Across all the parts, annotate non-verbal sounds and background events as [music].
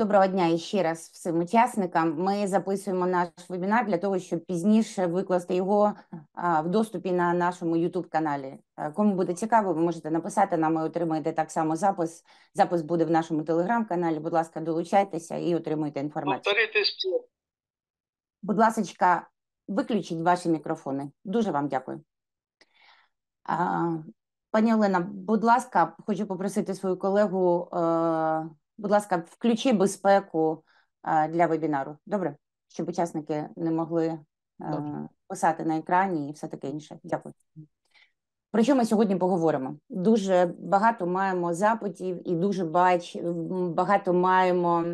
Доброго дня і ще раз всім учасникам. Ми записуємо наш вебінар для того, щоб пізніше викласти його в доступі на нашому youtube каналі. Кому буде цікаво, ви можете написати нам і отримаєте так само запис. Запис буде в нашому телеграм-каналі. Будь ласка, долучайтеся і отримуйте інформацію. Будь ласка, виключіть ваші мікрофони. Дуже вам дякую. Пані Олена, будь ласка, хочу попросити свою колегу. Будь ласка, включи безпеку для вебінару. Добре, щоб учасники не могли е, Добре. писати на екрані і все таке інше. Дякую. Про що ми сьогодні поговоримо? Дуже багато маємо запитів і дуже бач багато маємо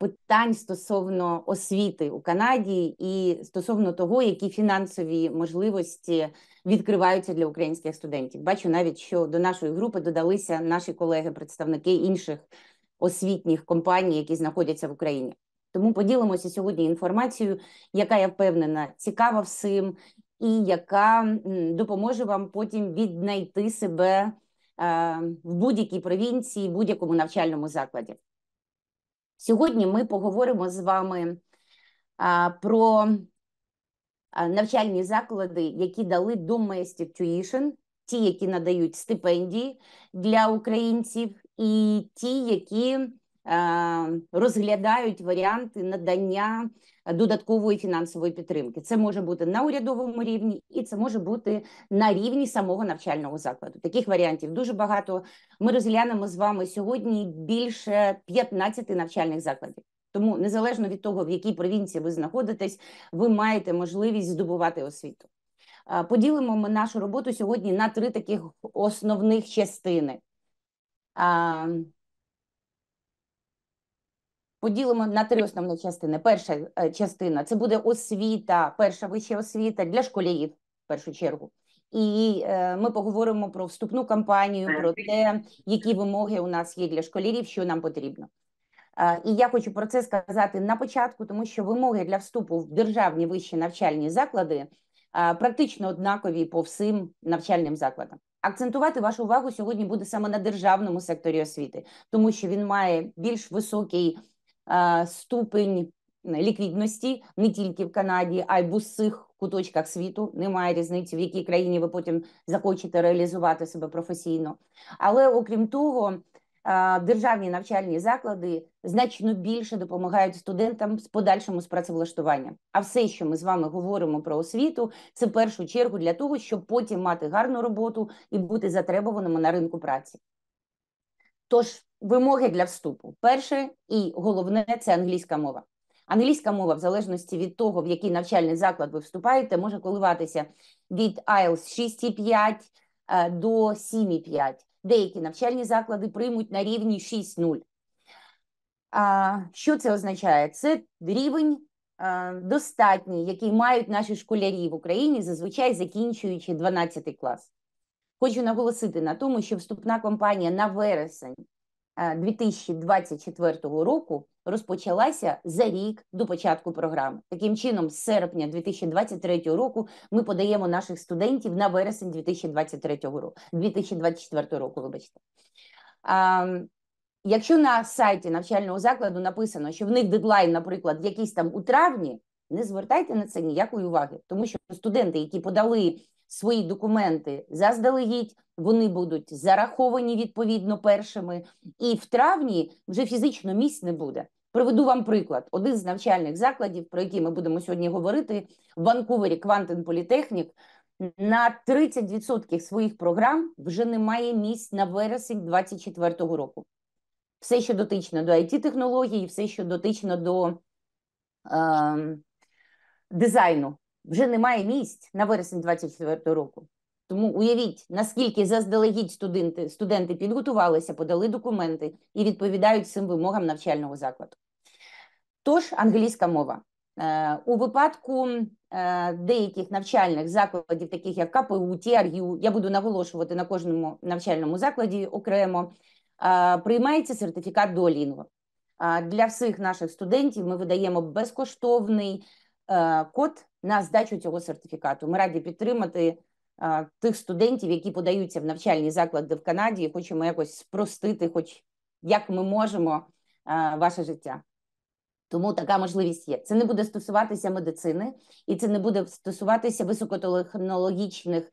питань стосовно освіти у Канаді і стосовно того, які фінансові можливості відкриваються для українських студентів. Бачу навіть, що до нашої групи додалися наші колеги, представники інших освітніх компаній, які знаходяться в Україні. Тому поділимося сьогодні інформацією, яка я впевнена цікава всім, і яка допоможе вам потім віднайти себе в будь-якій провінції, будь-якому навчальному закладі. Сьогодні ми поговоримо з вами про навчальні заклади, які дали domestic tuition, ті, які надають стипендії для українців, і ті, які розглядають варіанти надання додаткової фінансової підтримки. Це може бути на урядовому рівні, і це може бути на рівні самого навчального закладу. Таких варіантів дуже багато. Ми розглянемо з вами сьогодні більше 15 навчальних закладів. Тому незалежно від того, в якій провінції ви знаходитесь, ви маєте можливість здобувати освіту. Поділимо ми нашу роботу сьогодні на три таких основних частини поділимо на три е, основні частини. Перша е, частина це буде освіта, перша вища освіта для школярів в першу чергу. І е, ми поговоримо про вступну кампанію, про е, те, які вимоги у нас є для школярів, що нам потрібно. Е, і я хочу про це сказати на початку, тому що вимоги для вступу в державні вищі навчальні заклади е, практично однакові по всім навчальним закладам. Акцентувати вашу увагу сьогодні буде саме на державному секторі освіти, тому що він має більш високий ступень ліквідності не тільки в Канаді, а й в усіх куточках світу. Немає різниці, в якій країні ви потім захочете реалізувати себе професійно. Але окрім того, державні навчальні заклади значно більше допомагають студентам з подальшому з А все, що ми з вами говоримо про освіту, це в першу чергу для того, щоб потім мати гарну роботу і бути затребуваними на ринку праці. Тож вимоги для вступу. Перше і головне це англійська мова. Англійська мова, в залежності від того, в який навчальний заклад ви вступаєте, може коливатися від IELTS 6,5 е, до 7,5. Деякі навчальні заклади приймуть на рівні 6,0. А що це означає? Це рівень е, достатній, який мають наші школярі в Україні, зазвичай закінчуючи 12 клас. Хочу наголосити на тому, що вступна кампанія на вересень 2024 е, року розпочалася за рік до початку програми. Таким чином, з серпня 2023 року, ми подаємо наших студентів на вересень 2023 року. 2024 року, вибачте. А, Якщо на сайті навчального закладу написано, що в них дедлайн, наприклад, якийсь там у травні, не звертайте на це ніякої уваги, тому що студенти, які подали свої документи заздалегідь. Вони будуть зараховані відповідно першими, і в травні вже фізично місць не буде. Приведу вам приклад: один з навчальних закладів, про який ми будемо сьогодні говорити, в Ванкувері Квантин Політехнік на 30% своїх програм вже немає місць на вересень 2024 року. Все, що дотично до it технологій все, що дотично до е, дизайну вже немає місць на вересень 24 року. Тому уявіть, наскільки заздалегідь студенти студенти підготувалися, подали документи і відповідають цим вимогам навчального закладу. Тож англійська мова. Е, у випадку е, деяких навчальних закладів, таких як КПУ, ТРЮ, я буду наголошувати на кожному навчальному закладі окремо, е, приймається сертифікат Duolingo. Для всіх наших студентів ми видаємо безкоштовний код на здачу цього сертифікату. Ми раді підтримати а, тих студентів, які подаються в навчальні заклади в Канаді, і хочемо якось спростити, хоч як ми можемо, а, ваше життя. Тому така можливість є. Це не буде стосуватися медицини, і це не буде стосуватися високотехнологічних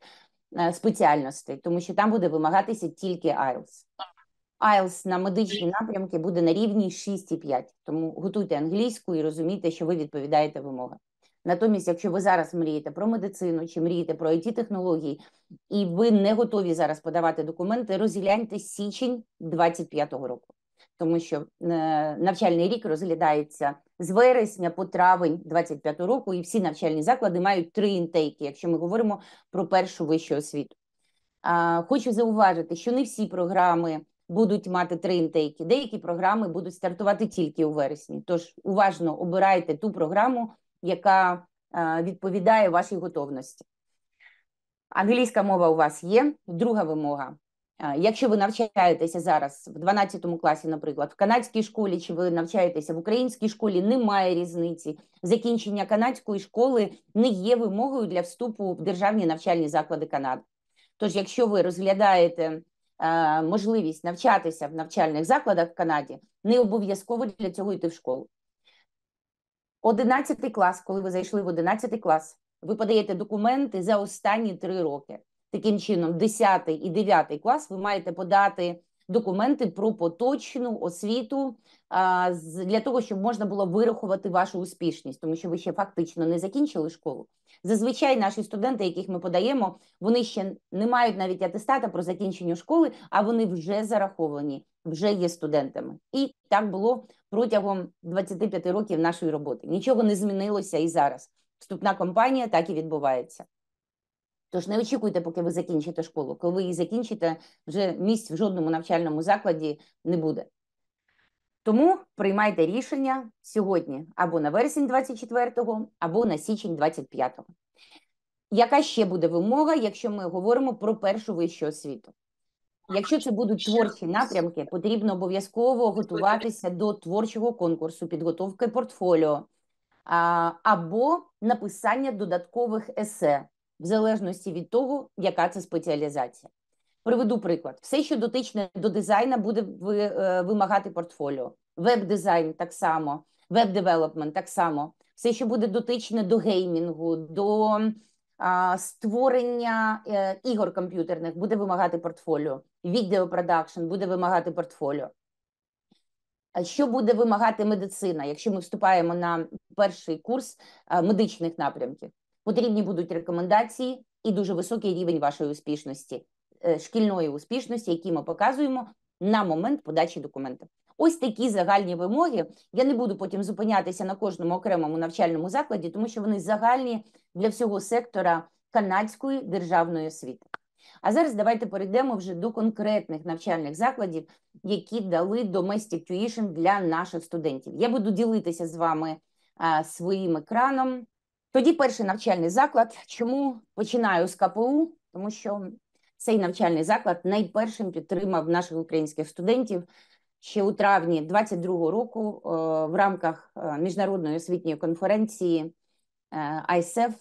спеціальностей, тому що там буде вимагатися тільки IELTS. IELTS на медичні напрямки буде на рівні 6,5. Тому готуйте англійську і розумійте, що ви відповідаєте вимогам. Натомість, якщо ви зараз мрієте про медицину чи мрієте про it технології, і ви не готові зараз подавати документи, розгляньте січень 25-го року, тому що е, навчальний рік розглядається з вересня по травень 25-го року, і всі навчальні заклади мають три інтейки, якщо ми говоримо про першу вищу освіту. Хочу зауважити, що не всі програми. Будуть мати три інтейки. Деякі програми будуть стартувати тільки у вересні. Тож уважно обирайте ту програму, яка е, відповідає вашій готовності. Англійська мова у вас є. Друга вимога. Е, якщо ви навчаєтеся зараз в 12 класі, наприклад, в канадській школі, чи ви навчаєтеся в українській школі, немає різниці. Закінчення канадської школи не є вимогою для вступу в державні навчальні заклади Канади. Тож, якщо ви розглядаєте е, можливість навчатися в навчальних закладах в Канаді, не обов'язково для цього йти в школу. 11 клас, коли ви зайшли в 11 клас, ви подаєте документи за останні три роки. Таким чином, 10 і 9 клас ви маєте подати документи про поточну освіту для того, щоб можна було вирахувати вашу успішність, тому що ви ще фактично не закінчили школу. Зазвичай наші студенти, яких ми подаємо, вони ще не мають навіть атестата про закінчення школи, а вони вже зараховані вже є студентами. І так було протягом 25 років нашої роботи. Нічого не змінилося і зараз. Вступна кампанія так і відбувається. Тож не очікуйте, поки ви закінчите школу. Коли ви її закінчите, вже місць в жодному навчальному закладі не буде. Тому приймайте рішення сьогодні або на вересень 24-го, або на січень 25-го. Яка ще буде вимога, якщо ми говоримо про першу вищу освіту? Якщо це будуть творчі напрямки, потрібно обов'язково готуватися до творчого конкурсу, підготовки портфоліо або написання додаткових есе, в залежності від того, яка це спеціалізація. Приведу приклад: все, що дотичне до дизайну, буде е, вимагати портфоліо, веб-дизайн так само, веб-девелопмент так само, все, що буде дотичне до геймінгу, до Створення е, ігор комп'ютерних буде вимагати портфоліо відеопродакшн буде вимагати портфоліо. Що буде вимагати медицина, якщо ми вступаємо на перший курс е, медичних напрямків? Потрібні будуть рекомендації і дуже високий рівень вашої успішності, е, шкільної успішності, які ми показуємо на момент подачі документів. Ось такі загальні вимоги. Я не буду потім зупинятися на кожному окремому навчальному закладі, тому що вони загальні для всього сектора канадської державної освіти. А зараз давайте перейдемо вже до конкретних навчальних закладів, які дали Domestic Tuition для наших студентів. Я буду ділитися з вами а, своїм екраном. Тоді перший навчальний заклад. Чому починаю з КПУ? Тому що цей навчальний заклад найпершим підтримав наших українських студентів ще у травні 22-го року в рамках е, міжнародної освітньої конференції е, ISEF,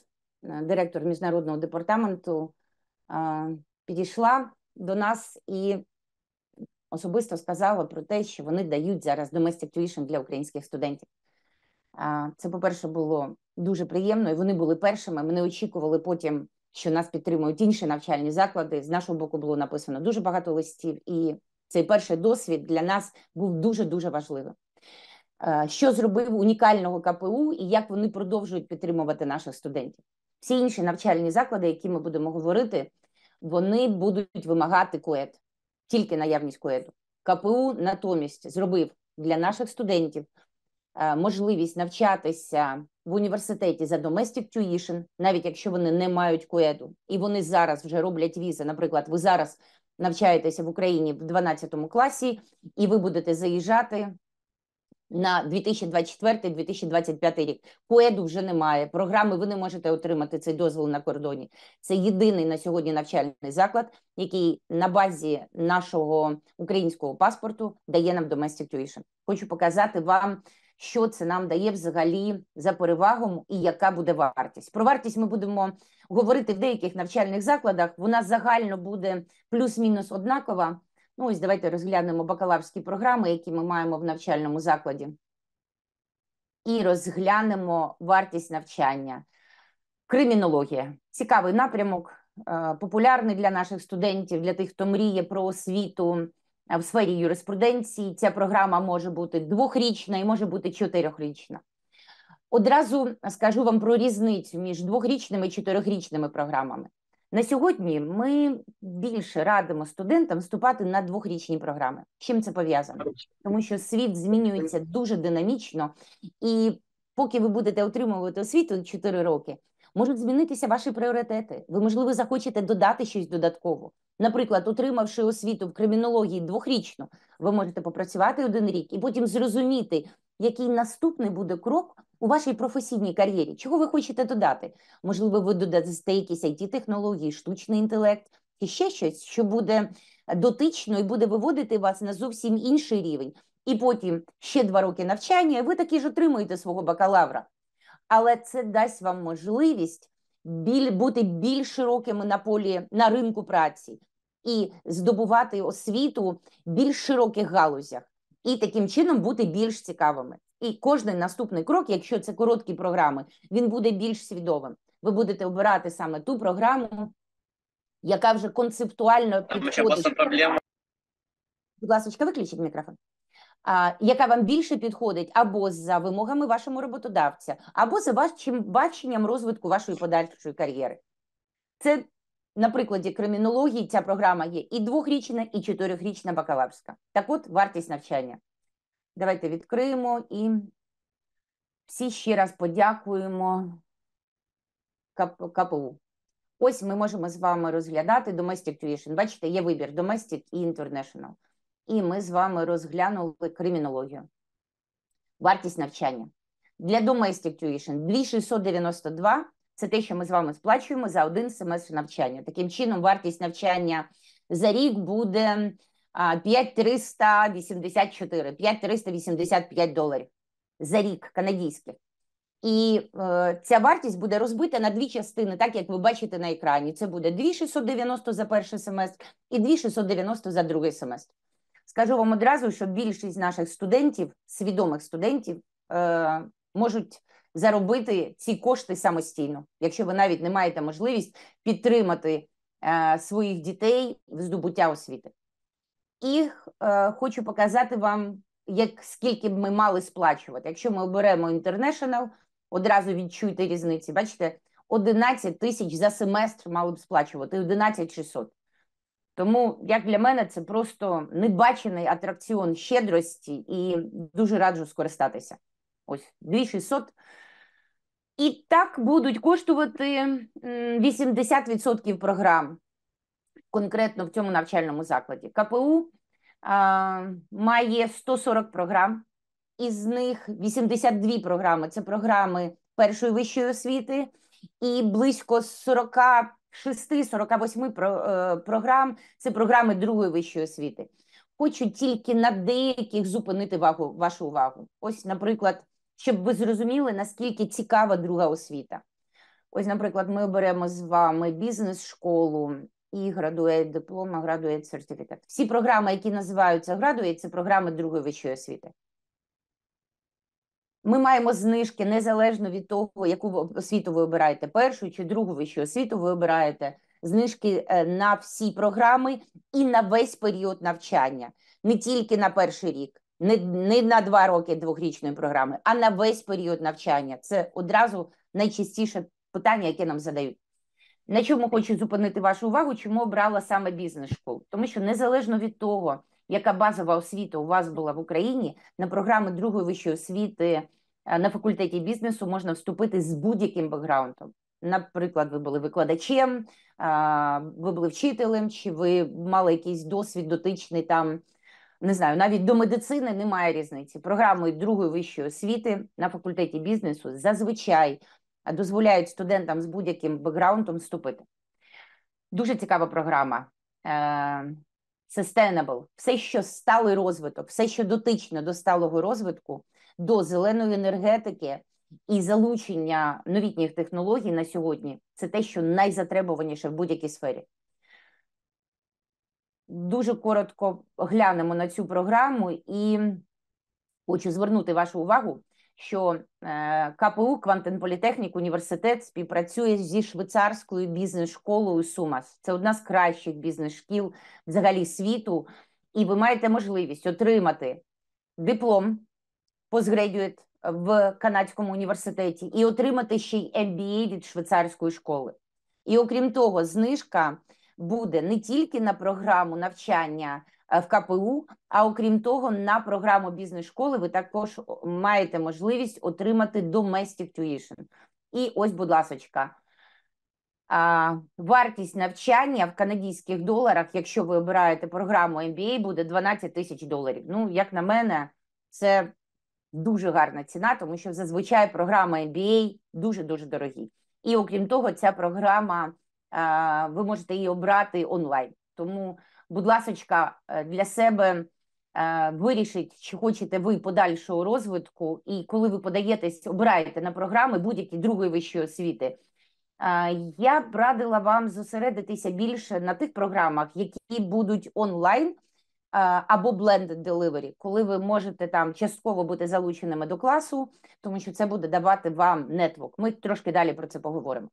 е, директор міжнародного департаменту підійшла до нас і особисто сказала про те, що вони дають зараз domestic tuition для українських студентів. Це, по-перше, було дуже приємно, і вони були першими. Ми не очікували потім, що нас підтримують інші навчальні заклади. З нашого боку було написано дуже багато листів, і цей перший досвід для нас був дуже дуже важливим. Що зробив унікального КПУ і як вони продовжують підтримувати наших студентів? Всі інші навчальні заклади, які ми будемо говорити, вони будуть вимагати КУЕД, тільки наявність КУЕДу. КПУ натомість зробив для наших студентів е, можливість навчатися в університеті за domestic tuition, навіть якщо вони не мають КУЕДу, і вони зараз вже роблять візи. Наприклад, ви зараз навчаєтеся в Україні в 12 класі, і ви будете заїжджати на 2024-2025 рік. Коеду вже немає. Програми ви не можете отримати цей дозвіл на кордоні. Це єдиний на сьогодні навчальний заклад, який на базі нашого українського паспорту дає нам domestic tuition. Хочу показати вам. Що це нам дає взагалі за перевагом, і яка буде вартість? Про вартість ми будемо говорити в деяких навчальних закладах. Вона загально буде плюс-мінус однакова. Ну, ось давайте розглянемо бакалаврські програми, які ми маємо в навчальному закладі, і розглянемо вартість навчання. Кримінологія цікавий напрямок, е, популярний для наших студентів, для тих, хто мріє про освіту е, в сфері юриспруденції. Ця програма може бути двохрічна і може бути чотирьохрічна. Одразу скажу вам про різницю між двохрічними і чотирьохрічними програмами. На сьогодні ми більше радимо студентам вступати на двохрічні програми. Чим це пов'язано? Тому що світ змінюється дуже динамічно, і поки ви будете отримувати освіту 4 роки, можуть змінитися ваші пріоритети. Ви, можливо, захочете додати щось додатково. Наприклад, отримавши освіту в кримінології двохрічну, ви можете попрацювати один рік і потім зрозуміти, який наступний буде крок у вашій професійній кар'єрі? Чого ви хочете додати? Можливо, ви додасте якісь it технології, штучний інтелект і ще щось, що буде дотично і буде виводити вас на зовсім інший рівень. І потім ще два роки навчання, і ви таки ж отримуєте свого бакалавра. Але це дасть вам можливість біль, бути більш широкими на полі на ринку праці і здобувати освіту в більш широких галузях, і таким чином бути більш цікавими. І кожний наступний крок, якщо це короткі програми, він буде більш свідомим. Ви будете обирати саме ту програму, яка вже концептуально підходить. Будь ласка, виключіть мікрофон. А, яка вам більше підходить або за вимогами вашого роботодавця, або за вашим баченням розвитку вашої подальшої кар'єри? Це на прикладі кримінології ця програма є і двохрічна, і чотирьохрічна бакалаврська. Так от вартість навчання. Давайте відкриємо і всі ще раз подякуємо КПУ. Ось ми можемо з вами розглядати Domestic Tuition. Бачите, є вибір Domestic і International. І ми з вами розглянули кримінологію. Вартість навчання. Для Domestic Tuition 2692 це те, що ми з вами сплачуємо за один семестр навчання. Таким чином, вартість навчання за рік буде 5384, 5385 доларів за рік канадійських. І е, ця вартість буде розбита на дві частини, так як ви бачите на екрані. Це буде 2690 за перший семестр і 2690 за другий семестр. Скажу вам одразу, що більшість наших студентів, свідомих студентів, е, можуть заробити ці кошти самостійно, якщо ви навіть не маєте можливість підтримати е, своїх дітей в здобуття освіти. І е, хочу показати вам, як скільки б ми мали сплачувати. Якщо ми оберемо International, одразу відчуйте різниці. Бачите, 11 тисяч за семестр мали б сплачувати, 11 600. Тому, як для мене, це просто небачений атракціон щедрості і дуже раджу скористатися. Ось 2600. І так будуть коштувати 80% програм конкретно в цьому навчальному закладі. КПУ а, має 140 програм, із них 82 програми це програми першої вищої освіти, і близько 46-48 е, програм це програми другої вищої освіти. Хочу тільки на деяких зупинити вагу, вашу увагу. Ось, наприклад, щоб ви зрозуміли, наскільки цікава друга освіта. Ось, наприклад, ми беремо з вами бізнес-школу, і градує диплома, градує сертифікат. Всі програми, які називаються градує, це програми другої вищої освіти. Ми маємо знижки незалежно від того, яку освіту ви обираєте, першу чи другу вищу освіту ви обираєте. Знижки е, на всі програми і на весь період навчання, не тільки на перший рік, не не на два роки двохрічної програми, а на весь період навчання. Це одразу найчастіше питання, яке нам задають. На чому хочу зупинити вашу увагу, чому обрала саме бізнес школу? Тому що незалежно від того, яка базова освіта у вас була в Україні, на програми другої вищої освіти е, на факультеті бізнесу можна вступити з будь-яким бекграундом. Наприклад, ви були викладачем, ви були вчителем, чи ви мали якийсь досвід дотичний там. Не знаю, навіть до медицини немає різниці. Програмою другої вищої освіти на факультеті бізнесу зазвичай дозволяють студентам з будь-яким бекграундом вступити. Дуже цікава програма. Е, sustainable. все, що сталий розвиток, все, що дотично до сталого розвитку, до зеленої енергетики і залучення новітніх технологій на сьогодні, це те, що найзатребуваніше в будь-якій сфері. Дуже коротко глянемо на цю програму і хочу звернути вашу увагу що е, КПУ Квантенполітехнік університет співпрацює зі швейцарською бізнес-школою Сумас. Це одна з кращих бізнес-шкіл взагалі світу, і ви маєте можливість отримати диплом постгредюєт в канадському університеті і отримати ще й MBA від швейцарської школи. І окрім того, знижка буде не тільки на програму навчання Е, в КПУ. А окрім того, на програму бізнес-школи ви також маєте можливість отримати domestic tuition. І ось, будь ласочка, вартість навчання в канадійських доларах, якщо ви обираєте програму MBA, буде 12 тисяч доларів. Ну, як на мене, це дуже гарна ціна, тому що зазвичай програма MBA дуже-дуже дорогі. І окрім того, ця програма ви можете її обрати онлайн. Тому будь ласочка, е, для себе е, вирішить, чи хочете ви подальшого розвитку, і коли ви подаєтесь, обираєте на програми будь-які другої вищої освіти. Е, я б радила вам зосередитися більше на тих програмах, які будуть онлайн або blended delivery, коли ви можете там частково бути залученими до класу, тому що це буде давати вам нетвок. Ми трошки далі про це поговоримо.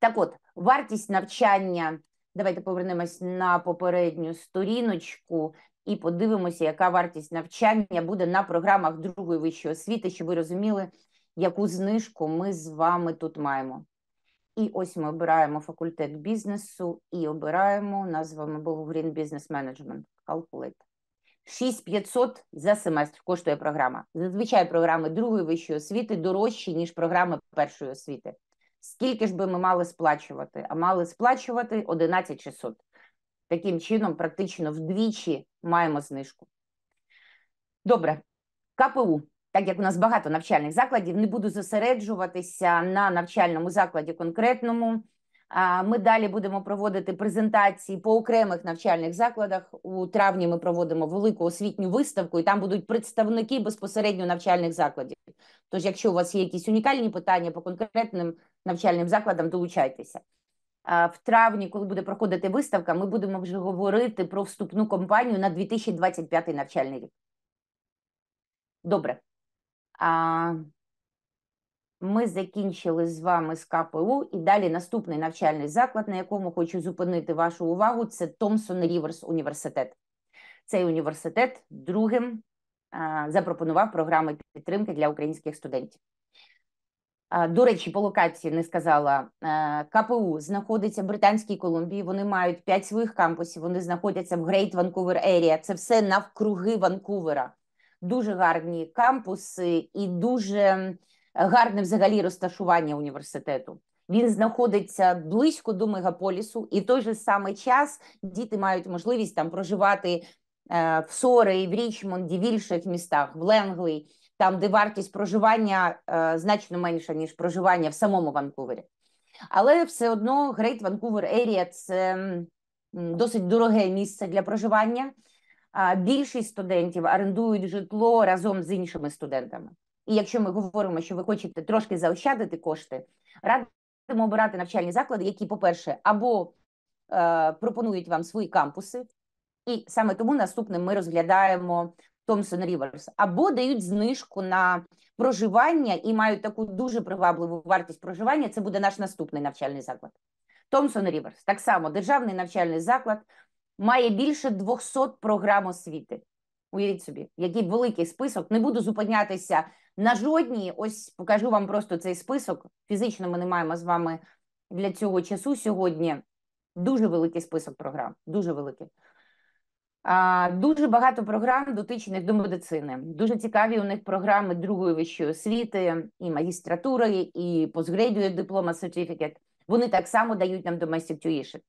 Так, от вартість навчання Давайте повернемось на попередню сторіночку і подивимося, яка вартість навчання буде на програмах другої вищої освіти, щоб ви розуміли, яку знижку ми з вами тут маємо. І ось ми обираємо факультет бізнесу і обираємо назвами з вами був Green Business Management Calculate. 6500 за семестр коштує програма. Зазвичай програми другої вищої освіти дорожчі, ніж програми першої освіти. Скільки ж би ми мали сплачувати? А мали сплачувати 11 600. Таким чином, практично вдвічі маємо знижку. Добре, КПУ. Так як у нас багато навчальних закладів, не буду зосереджуватися на навчальному закладі конкретному. Ми далі будемо проводити презентації по окремих навчальних закладах. У травні ми проводимо велику освітню виставку, і там будуть представники безпосередньо навчальних закладів. Тож, якщо у вас є якісь унікальні питання по конкретним навчальним закладам, долучайтеся. В травні, коли буде проходити виставка, ми будемо вже говорити про вступну кампанію на 2025 навчальний рік. Добре. Ми закінчили з вами з КПУ, і далі наступний навчальний заклад, на якому хочу зупинити вашу увагу, це Томсон Ріверс університет. Цей університет другим запропонував програми підтримки для українських студентів. До речі, по локації не сказала КПУ знаходиться в Британській Колумбії. Вони мають п'ять своїх кампусів. Вони знаходяться в Грейт Ванкувер Ерія. Це все навкруги Ванкувера. Дуже гарні кампуси і дуже гарне взагалі розташування університету. Він знаходиться близько до мегаполісу, і в той же самий час діти мають можливість там проживати е, в Сорі, в Річмонді, в інших містах, в Ленглі, там де вартість проживання е, значно менша ніж проживання в самому Ванкувері. Але все одно Грейт Ванкувер Area – це досить дороге місце для проживання. Більшість студентів орендують житло разом з іншими студентами. І якщо ми говоримо, що ви хочете трошки заощадити кошти, радимо обирати навчальні заклади, які, по-перше, або е, пропонують вам свої кампуси, і саме тому наступним ми розглядаємо Томсон Ріверс, або дають знижку на проживання і мають таку дуже привабливу вартість проживання. Це буде наш наступний навчальний заклад. Томсон Ріверс, так само державний навчальний заклад, має більше 200 програм освіти. Уявіть собі, який великий список. Не буду зупинятися на жодній. Ось покажу вам просто цей список. Фізично ми не маємо з вами для цього часу сьогодні. Дуже великий список програм. Дуже великий. А, Дуже багато програм дотичених до медицини. Дуже цікаві у них програми другої вищої освіти, і магістратури, і постгрейдує диплома сертифікат. Вони так само дають нам domestic tuition.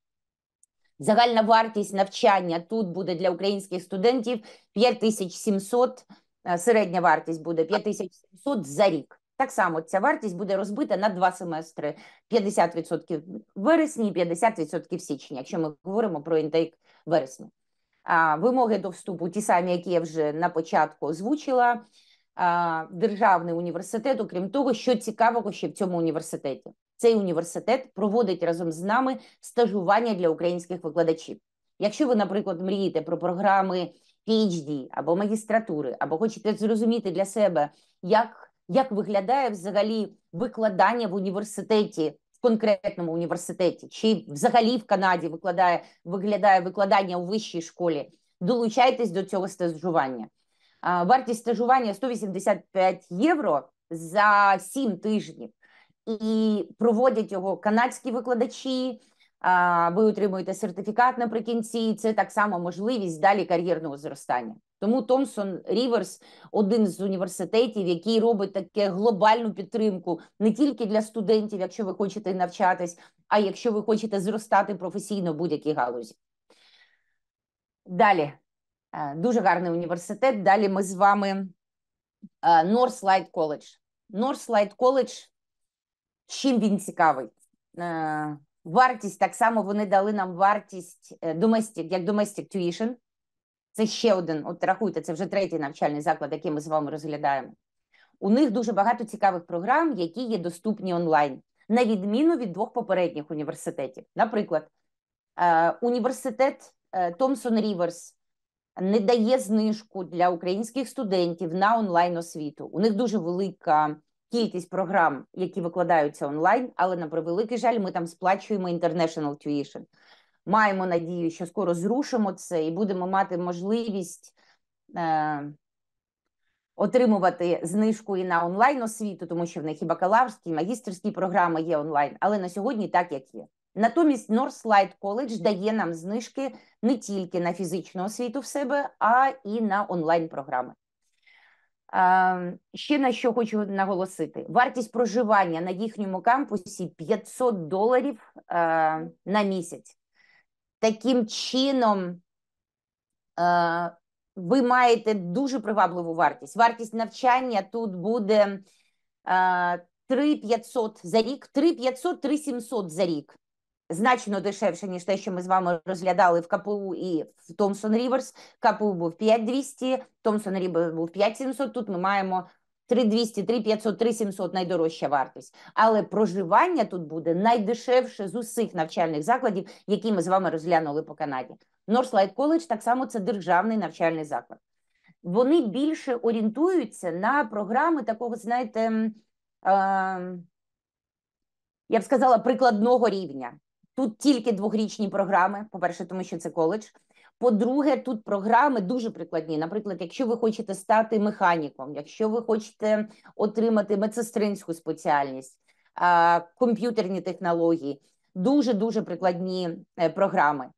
Загальна вартість навчання тут буде для українських студентів 5700, е, середня вартість буде 5700 за рік. Так само ця вартість буде розбита на два семестри: 50% вересні, 50% січня. Якщо ми говоримо про інтейк вересня, А вимоги до вступу, ті самі, які я вже на початку озвучила. Державний університет, окрім того, що цікавого ще в цьому університеті цей університет проводить разом з нами стажування для українських викладачів. Якщо ви, наприклад, мрієте про програми PHD або магістратури, або хочете зрозуміти для себе, як як виглядає взагалі викладання в університеті, в конкретному університеті, чи взагалі в Канаді викладає виглядає викладання у вищій школі, долучайтесь до цього стажування. Вартість стажування 185 євро за 7 тижнів і проводять його канадські викладачі. Ви отримуєте сертифікат наприкінці, і це так само можливість далі кар'єрного зростання. Тому Томсон Ріверс один з університетів, який робить таке глобальну підтримку не тільки для студентів, якщо ви хочете навчатись, а якщо ви хочете зростати професійно в будь-якій галузі. Далі дуже гарний університет. Далі ми з вами Northlight College. Northlight College Чим він цікавий? Е, вартість так само вони дали нам вартість е, domestic, як domestic tuition. Це ще один. От рахуйте, це вже третій навчальний заклад, який ми з вами розглядаємо. У них дуже багато цікавих програм, які є доступні онлайн, на відміну від двох попередніх університетів. Наприклад, е, університет Томсон Ріверс не дає знижку для українських студентів на онлайн освіту. У них дуже велика кількість програм, які викладаються онлайн, але на превеликий жаль, ми там сплачуємо International Tuition. Маємо надію, що скоро зрушимо це і будемо мати можливість е, отримувати знижку і на онлайн освіту, тому що в них і бакалаврські, і магістерські програми є онлайн, але на сьогодні так як є. Натомість Northlight College дає нам знижки не тільки на фізичну освіту в себе, а і на онлайн програми. Ем, ще на що хочу наголосити: вартість проживання на їхньому кампусі 500 доларів ем, на місяць. Таким чином, ем, ви маєте дуже привабливу вартість. Вартість навчання тут буде 3500 е, за рік, 3500-3700 за рік значно дешевше, ніж те, що ми з вами розглядали в КПУ і в Томсон Ріверс. КПУ був 5200, Томсон Ріверс був 5700, Тут ми маємо 3200, 3500, 3700 найдорожча вартість. Але проживання тут буде найдешевше з усіх навчальних закладів, які ми з вами розглянули по Канаді. Норслайд коледж так само це державний навчальний заклад. Вони більше орієнтуються на програми такого, знаєте, е, я б сказала, прикладного рівня. Тут тільки двохрічні програми. По перше, тому що це коледж. По-друге, тут програми дуже прикладні. Наприклад, якщо ви хочете стати механіком, якщо ви хочете отримати медсестринську спеціальність, комп'ютерні технології, дуже дуже прикладні е, програми.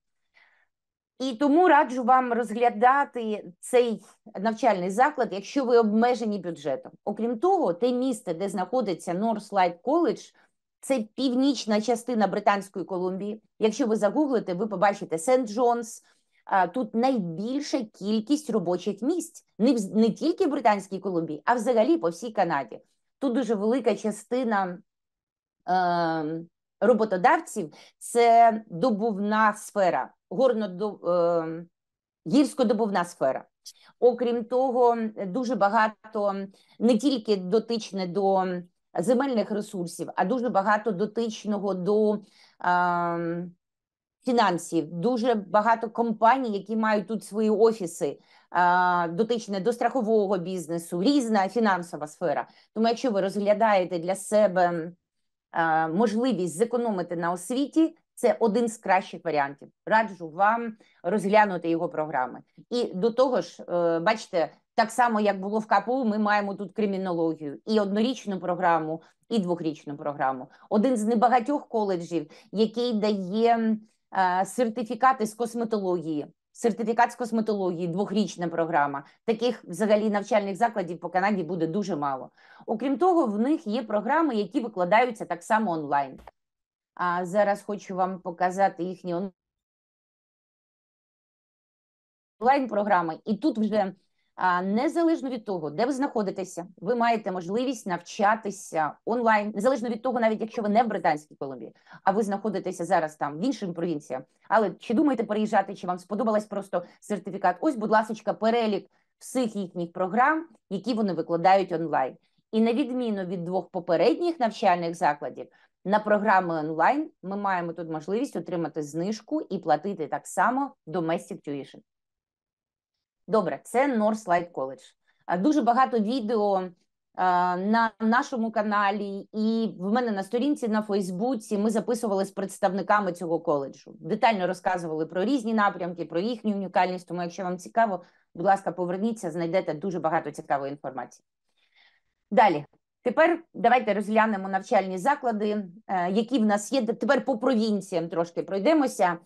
І тому раджу вам розглядати цей навчальний заклад, якщо ви обмежені бюджетом. Окрім того, те місце, де знаходиться Northlight College – це північна частина Британської Колумбії. Якщо ви загуглите, ви побачите Сент Джонс. Тут найбільша кількість робочих місць не не тільки в Британській Колумбії, а взагалі по всій Канаді. Тут дуже велика частина е, роботодавців це добувна сфера, горно е, гірськодобувна сфера. Окрім того, дуже багато не тільки дотичне до земельних ресурсів, а дуже багато дотичного до е, фінансів. Дуже багато компаній, які мають тут свої офіси, е, дотичне до страхового бізнесу, різна фінансова сфера. Тому, якщо ви розглядаєте для себе е, можливість зекономити на освіті. Це один з кращих варіантів. Раджу вам розглянути його програми. І до того ж, е, бачите, так само, як було в КПУ, ми маємо тут кримінологію і однорічну програму, і двохрічну програму. Один з небагатьох коледжів, який дає е, сертифікати з косметології. Сертифікат з косметології, двохрічна програма. Таких взагалі навчальних закладів по Канаді буде дуже мало. Окрім того, в них є програми, які викладаються так само онлайн. А зараз хочу вам показати їхні онлайн програми, і тут вже. Незалежно від того, де ви знаходитеся, ви маєте можливість навчатися онлайн, незалежно від того, навіть якщо ви не в Британській Колумбії, а ви знаходитеся зараз там в іншій провінції. Але чи думаєте переїжджати, чи вам сподобалось просто сертифікат? Ось, будь ласка, перелік всіх їхніх програм, які вони викладають онлайн, і на відміну від двох попередніх навчальних закладів. На програми онлайн ми маємо тут можливість отримати знижку і платити так само Domestic Tuition. Добре, це Northlight College. Дуже багато відео на нашому каналі, і в мене на сторінці на Фейсбуці ми записували з представниками цього коледжу. Детально розказували про різні напрямки, про їхню унікальність. Тому, якщо вам цікаво, будь ласка, поверніться, знайдете дуже багато цікавої інформації. Далі. Тепер давайте розглянемо навчальні заклади, е, які в нас є. Тепер по провінціям трошки пройдемося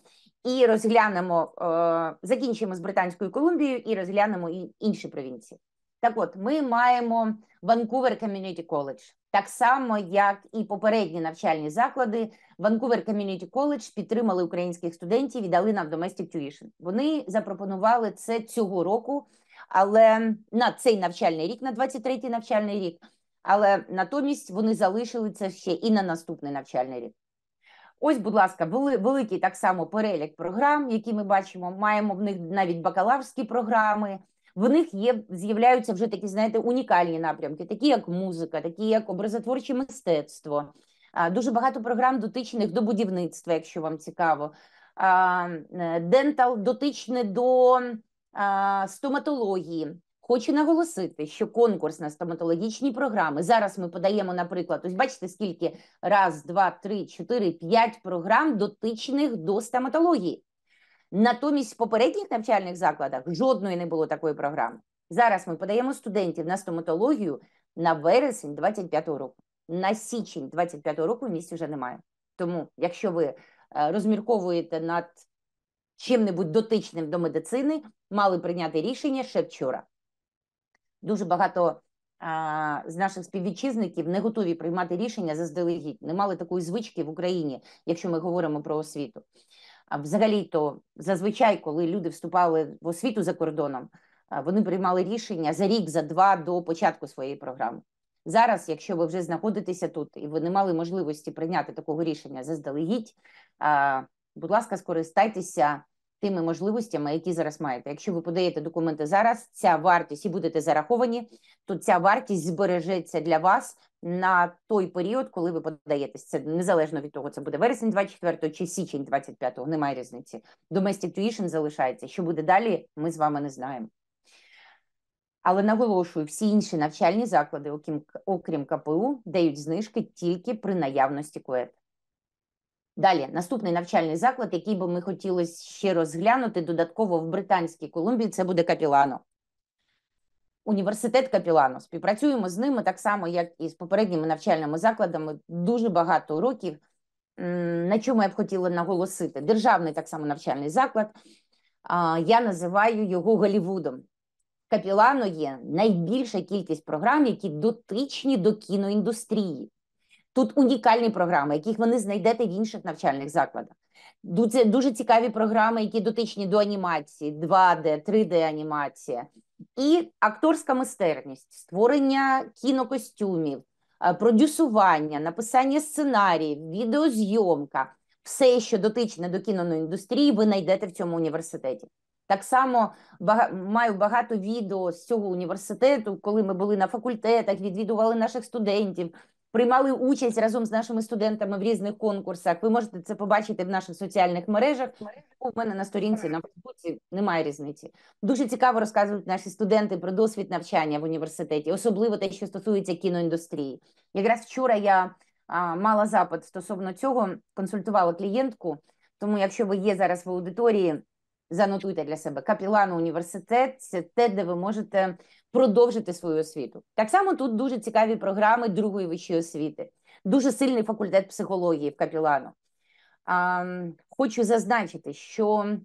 і розглянемо, е, закінчимо з Британською Колумбією і розглянемо і інші провінції. Так, от ми маємо Ванкувер Community College, так само як і попередні навчальні заклади. Ванкувер Community College підтримали українських студентів і дали нам domestic tuition. Вони запропонували це цього року, але на цей навчальний рік, на 23-й навчальний рік. Але натомість вони залишили це ще і на наступний навчальний рік. Ось, будь ласка, великий так само перелік програм, які ми бачимо. Маємо в них навіть бакалаврські програми. В них є з'являються вже такі, знаєте, унікальні напрямки, такі як музика, такі як образотворче мистецтво. Дуже багато програм дотичних до будівництва, якщо вам цікаво. Е, дентал дотичне до стоматології. Хочу наголосити, що конкурс на стоматологічні програми зараз ми подаємо, наприклад, ось бачите, скільки раз, два, три, чотири, п'ять програм дотичних до стоматології. Натомість в попередніх навчальних закладах жодної не було такої програми. Зараз ми подаємо студентів на стоматологію на вересень 25-го року. На січень 25-го року місць вже немає. Тому, якщо ви е, розмірковуєте над чим-небудь дотичним до медицини, мали прийняти рішення ще вчора дуже багато а, з наших співвітчизників не готові приймати рішення заздалегідь, не мали такої звички в Україні, якщо ми говоримо про освіту. А взагалі, то зазвичай, коли люди вступали в освіту за кордоном, вони приймали рішення за рік, за два до початку своєї програми. Зараз, якщо ви вже знаходитеся тут і ви не мали можливості прийняти такого рішення заздалегідь, будь ласка, скористайтеся тими можливостями, які зараз маєте. Якщо ви подаєте документи зараз, ця вартість і будете зараховані, то ця вартість збережеться для вас на той період, коли ви подаєтесь. Це незалежно від того, це буде вересень 24 чи січень 25-го, немає різниці. Domestic tuition залишається. Що буде далі, ми з вами не знаємо. Але наголошую, всі інші навчальні заклади, окрім КПУ, дають знижки тільки при наявності КУЕТ. Далі наступний навчальний заклад, який би ми хотіли ще розглянути додатково в Британській Колумбії, це буде Капілано. Університет Капілано. Співпрацюємо з ними так само, як і з попередніми навчальними закладами. Дуже багато років. На чому я б хотіла наголосити? Державний так само навчальний заклад. Я називаю його Голівудом. Капілано є найбільша кількість програм, які дотичні до кіноіндустрії. Тут унікальні програми, яких ви не знайдете в інших навчальних закладах. Це дуже цікаві програми, які дотичні до анімації, 2D, 3D-анімація, і акторська мистерність: створення кінокостюмів, е, продюсування, написання сценаріїв, відеозйомка, все, що дотичне до кіноної індустрії, ви знайдете в цьому університеті. Так само маю багато відео з цього університету, коли ми були на факультетах, відвідували наших студентів приймали участь разом з нашими студентами в різних конкурсах. Ви можете це побачити в наших соціальних мережах. У мене на сторінці на Фейсбуці немає різниці. Дуже цікаво розказують наші студенти про досвід навчання в університеті, особливо те, що стосується кіноіндустрії. Якраз вчора я а, мала запит стосовно цього, консультувала клієнтку. Тому, якщо ви є зараз в аудиторії занотуйте для себе капілан університет, це те, де ви можете продовжити свою освіту. Так само тут дуже цікаві програми другої вищої освіти, дуже сильний факультет психології в капілану. А, Хочу зазначити, що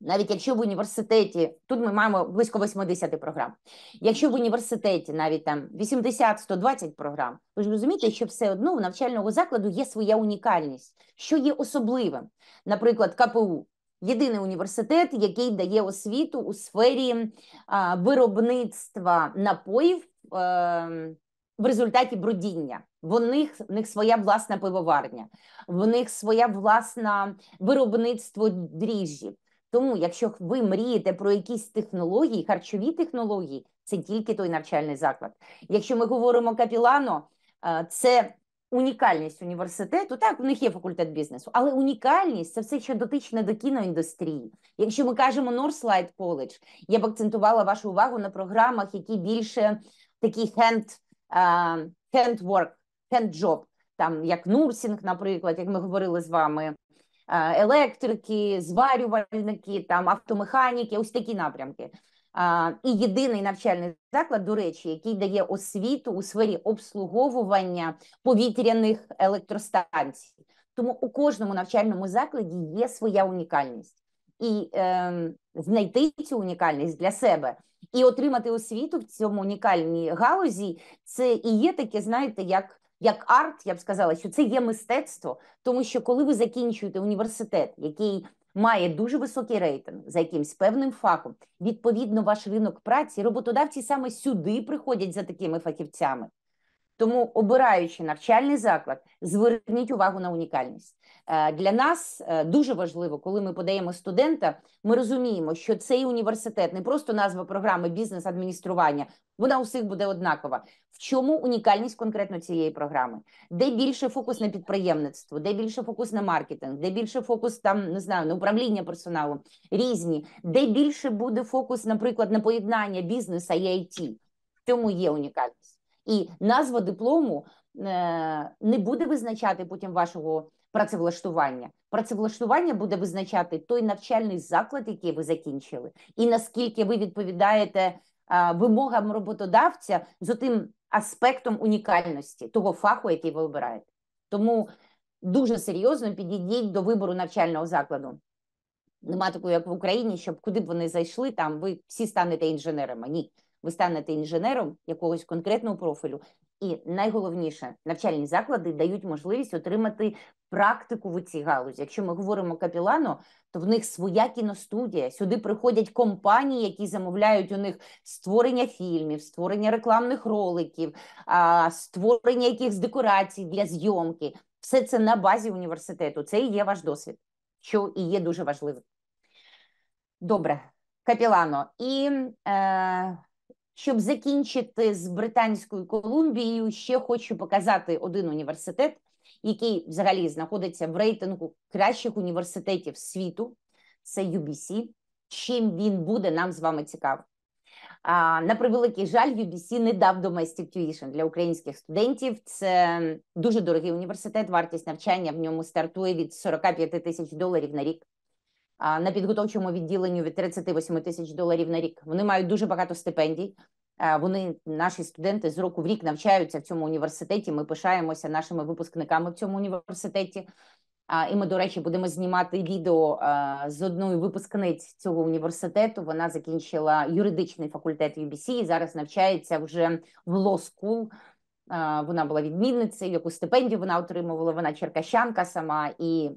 навіть якщо в університеті, тут ми маємо близько 80 програм. Якщо в університеті навіть там 80-120 програм, ви ж розумієте, що все одно у навчального закладу є своя унікальність, що є особливим. Наприклад, КПУ Єдиний університет, який дає освіту у сфері а, виробництва напоїв а, е, в результаті брудіння. В них, в них своя власна пивоварня, в них своя власна виробництво дріжджі. Тому, якщо ви мрієте про якісь технології, харчові технології, це тільки той навчальний заклад. Якщо ми говоримо капілано, е, це Унікальність університету, так, у них є факультет бізнесу, але унікальність це все, що дотичне до кіноіндустрії. Якщо ми кажемо Northlight College, я б акцентувала вашу увагу на програмах, які більше такі hand, uh, handwork, handjob, там як нурсінг, наприклад, як ми говорили з вами, електрики, зварювальники, там автомеханіки, ось такі напрямки. І єдиний навчальний заклад, до речі, який дає освіту у сфері обслуговування повітряних електростанцій. Тому у кожному навчальному закладі є своя унікальність, і е, знайти цю унікальність для себе і отримати освіту в цьому унікальній галузі. Це і є таке, знаєте, як. Як арт, я б сказала, що це є мистецтво, тому що коли ви закінчуєте університет, який має дуже високий рейтинг за якимсь певним фахом. Відповідно, ваш ринок праці роботодавці саме сюди приходять за такими фахівцями. Тому, обираючи навчальний заклад, зверніть увагу на унікальність. Е, для нас е, дуже важливо, коли ми подаємо студента, ми розуміємо, що цей університет не просто назва програми бізнес-адміністрування, вона усіх буде однакова. В чому унікальність конкретно цієї програми? Де більше фокус на підприємництво, де більше фокус на маркетинг, де більше фокус там не знаю на управління персоналом, різні, де більше буде фокус, наприклад, на поєднання бізнесу і IT. В цьому є унікальність. І назва диплому е, не буде визначати потім вашого працевлаштування. Працевлаштування буде визначати той навчальний заклад, який ви закінчили, і наскільки ви відповідаєте е, вимогам роботодавця з тим аспектом унікальності того фаху, який ви обираєте. Тому дуже серйозно підійдіть до вибору навчального закладу. Нема такого, як в Україні, щоб куди б вони зайшли, там ви всі станете інженерами. Ні ви станете інженером якогось конкретного профілю. І найголовніше, навчальні заклади дають можливість отримати практику в цій галузі. Якщо ми говоримо капілано, то в них своя кіностудія. Сюди приходять компанії, які замовляють у них створення фільмів, створення рекламних роликів, створення якихось декорацій для зйомки. Все це на базі університету. Це і є ваш досвід, що і є дуже важливим. Добре, капілано і. Е... Щоб закінчити з Британською Колумбією, ще хочу показати один університет, який взагалі знаходиться в рейтингу кращих університетів світу. Це UBC. Чим він буде нам з вами цікавий? А, На превеликий жаль, UBC не дав domestic tuition для українських студентів. Це дуже дорогий університет. Вартість навчання в ньому стартує від 45 тисяч доларів на рік на підготовчому відділенню від 38 тисяч доларів на рік. Вони мають дуже багато стипендій. Вони наші студенти з року в рік навчаються в цьому університеті. Ми пишаємося нашими випускниками в цьому університеті. І ми, до речі, будемо знімати відео з одною випускниць цього університету. Вона закінчила юридичний факультет UBC і зараз навчається вже в Law School. Вона була відмінницею, яку стипендію вона отримувала. Вона черкащанка сама, і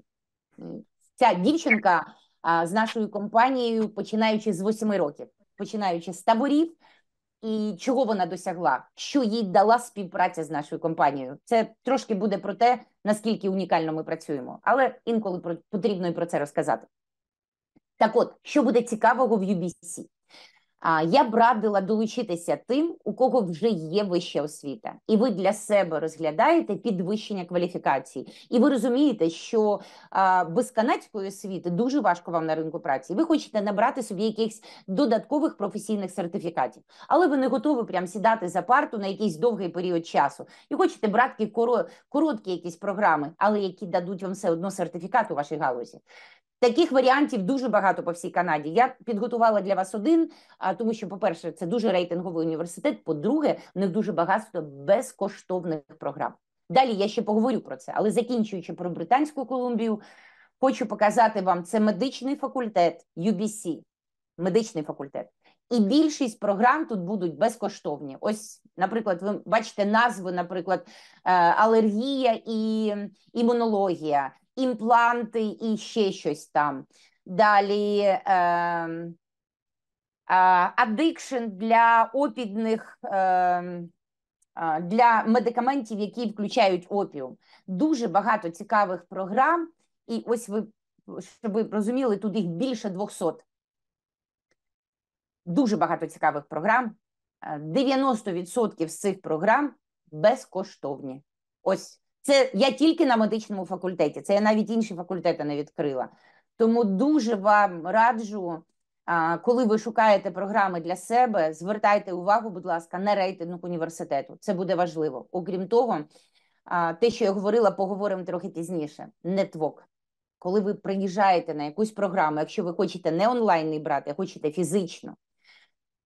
ця дівчинка з нашою компанією, починаючи з восьми років, починаючи з таборів. І чого вона досягла, що їй дала співпраця з нашою компанією. Це трошки буде про те, наскільки унікально ми працюємо, але інколи потрібно і про це розказати. Так, от що буде цікавого в UBC? я б радила долучитися тим, у кого вже є вища освіта, і ви для себе розглядаєте підвищення кваліфікації. І ви розумієте, що без канадської освіти дуже важко вам на ринку праці. Ви хочете набрати собі якихось додаткових професійних сертифікатів, але ви не готові прям сідати за парту на якийсь довгий період часу і хочете брати короткі якісь програми, але які дадуть вам все одно сертифікат у вашій галузі. Таких варіантів дуже багато по всій Канаді. Я підготувала для вас один, тому що, по-перше, це дуже рейтинговий університет. По-друге, в них дуже багато безкоштовних програм. Далі я ще поговорю про це, але закінчуючи про Британську Колумбію, хочу показати вам це медичний факультет UBC, медичний факультет. І більшість програм тут будуть безкоштовні. Ось, наприклад, ви бачите назви, наприклад, е, алергія і імунологія, імпланти і ще щось там. Далі ем, адикшн для опідних ем, для медикаментів, які включають опіум. Дуже багато цікавих програм, і ось ви щоб ви розуміли, тут їх більше 200. Дуже багато цікавих програм. 90% з цих програм безкоштовні. Ось це я тільки на медичному факультеті, це я навіть інші факультети не відкрила. Тому дуже вам раджу, коли ви шукаєте програми для себе, звертайте увагу, будь ласка, на рейтинг університету. Це буде важливо. Окрім того, те, що я говорила, поговоримо трохи пізніше. Нетвок. Коли ви приїжджаєте на якусь програму, якщо ви хочете не онлайн брати, а хочете фізично,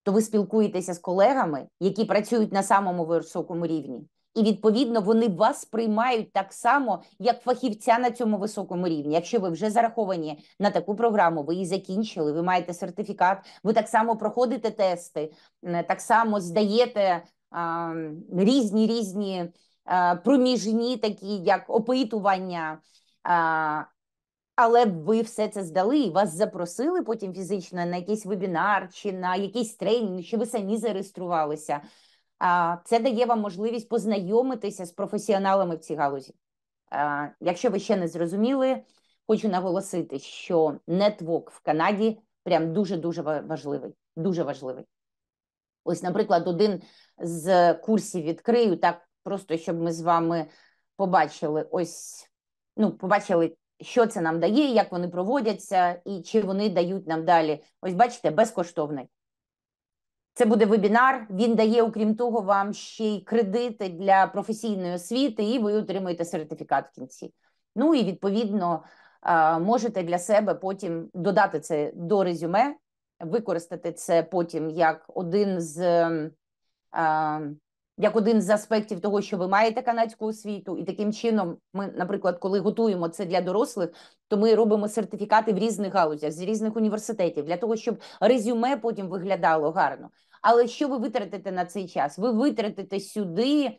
то ви спілкуєтеся з колегами, які працюють на самому високому рівні і відповідно вони вас приймають так само, як фахівця на цьому високому рівні. Якщо ви вже зараховані на таку програму, ви її закінчили, ви маєте сертифікат, ви так само проходите тести, е, так само здаєте а, різні різні а, е, проміжні, такі як опитування. А, але ви все це здали, і вас запросили потім фізично на якийсь вебінар чи на якийсь тренінг, що ви самі зареєструвалися. Це дає вам можливість познайомитися з професіоналами в цій галузі. Якщо ви ще не зрозуміли, хочу наголосити, що нетвок в Канаді прям дуже дуже важливий. Дуже важливий. Ось, наприклад, один з курсів відкрию так, просто щоб ми з вами побачили ось ну, побачили, що це нам дає, як вони проводяться і чи вони дають нам далі. Ось бачите, безкоштовний. Це буде вебінар. Він дає, окрім того, вам ще й кредити для професійної освіти, і ви отримуєте сертифікат в кінці. Ну і відповідно можете для себе потім додати це до резюме, використати це потім як один з ем, як один з аспектів того, що ви маєте канадську освіту, і таким чином, ми, наприклад, коли готуємо це для дорослих, то ми робимо сертифікати в різних галузях з різних університетів для того, щоб резюме потім виглядало гарно. Але що ви витратите на цей час? Ви витратите сюди.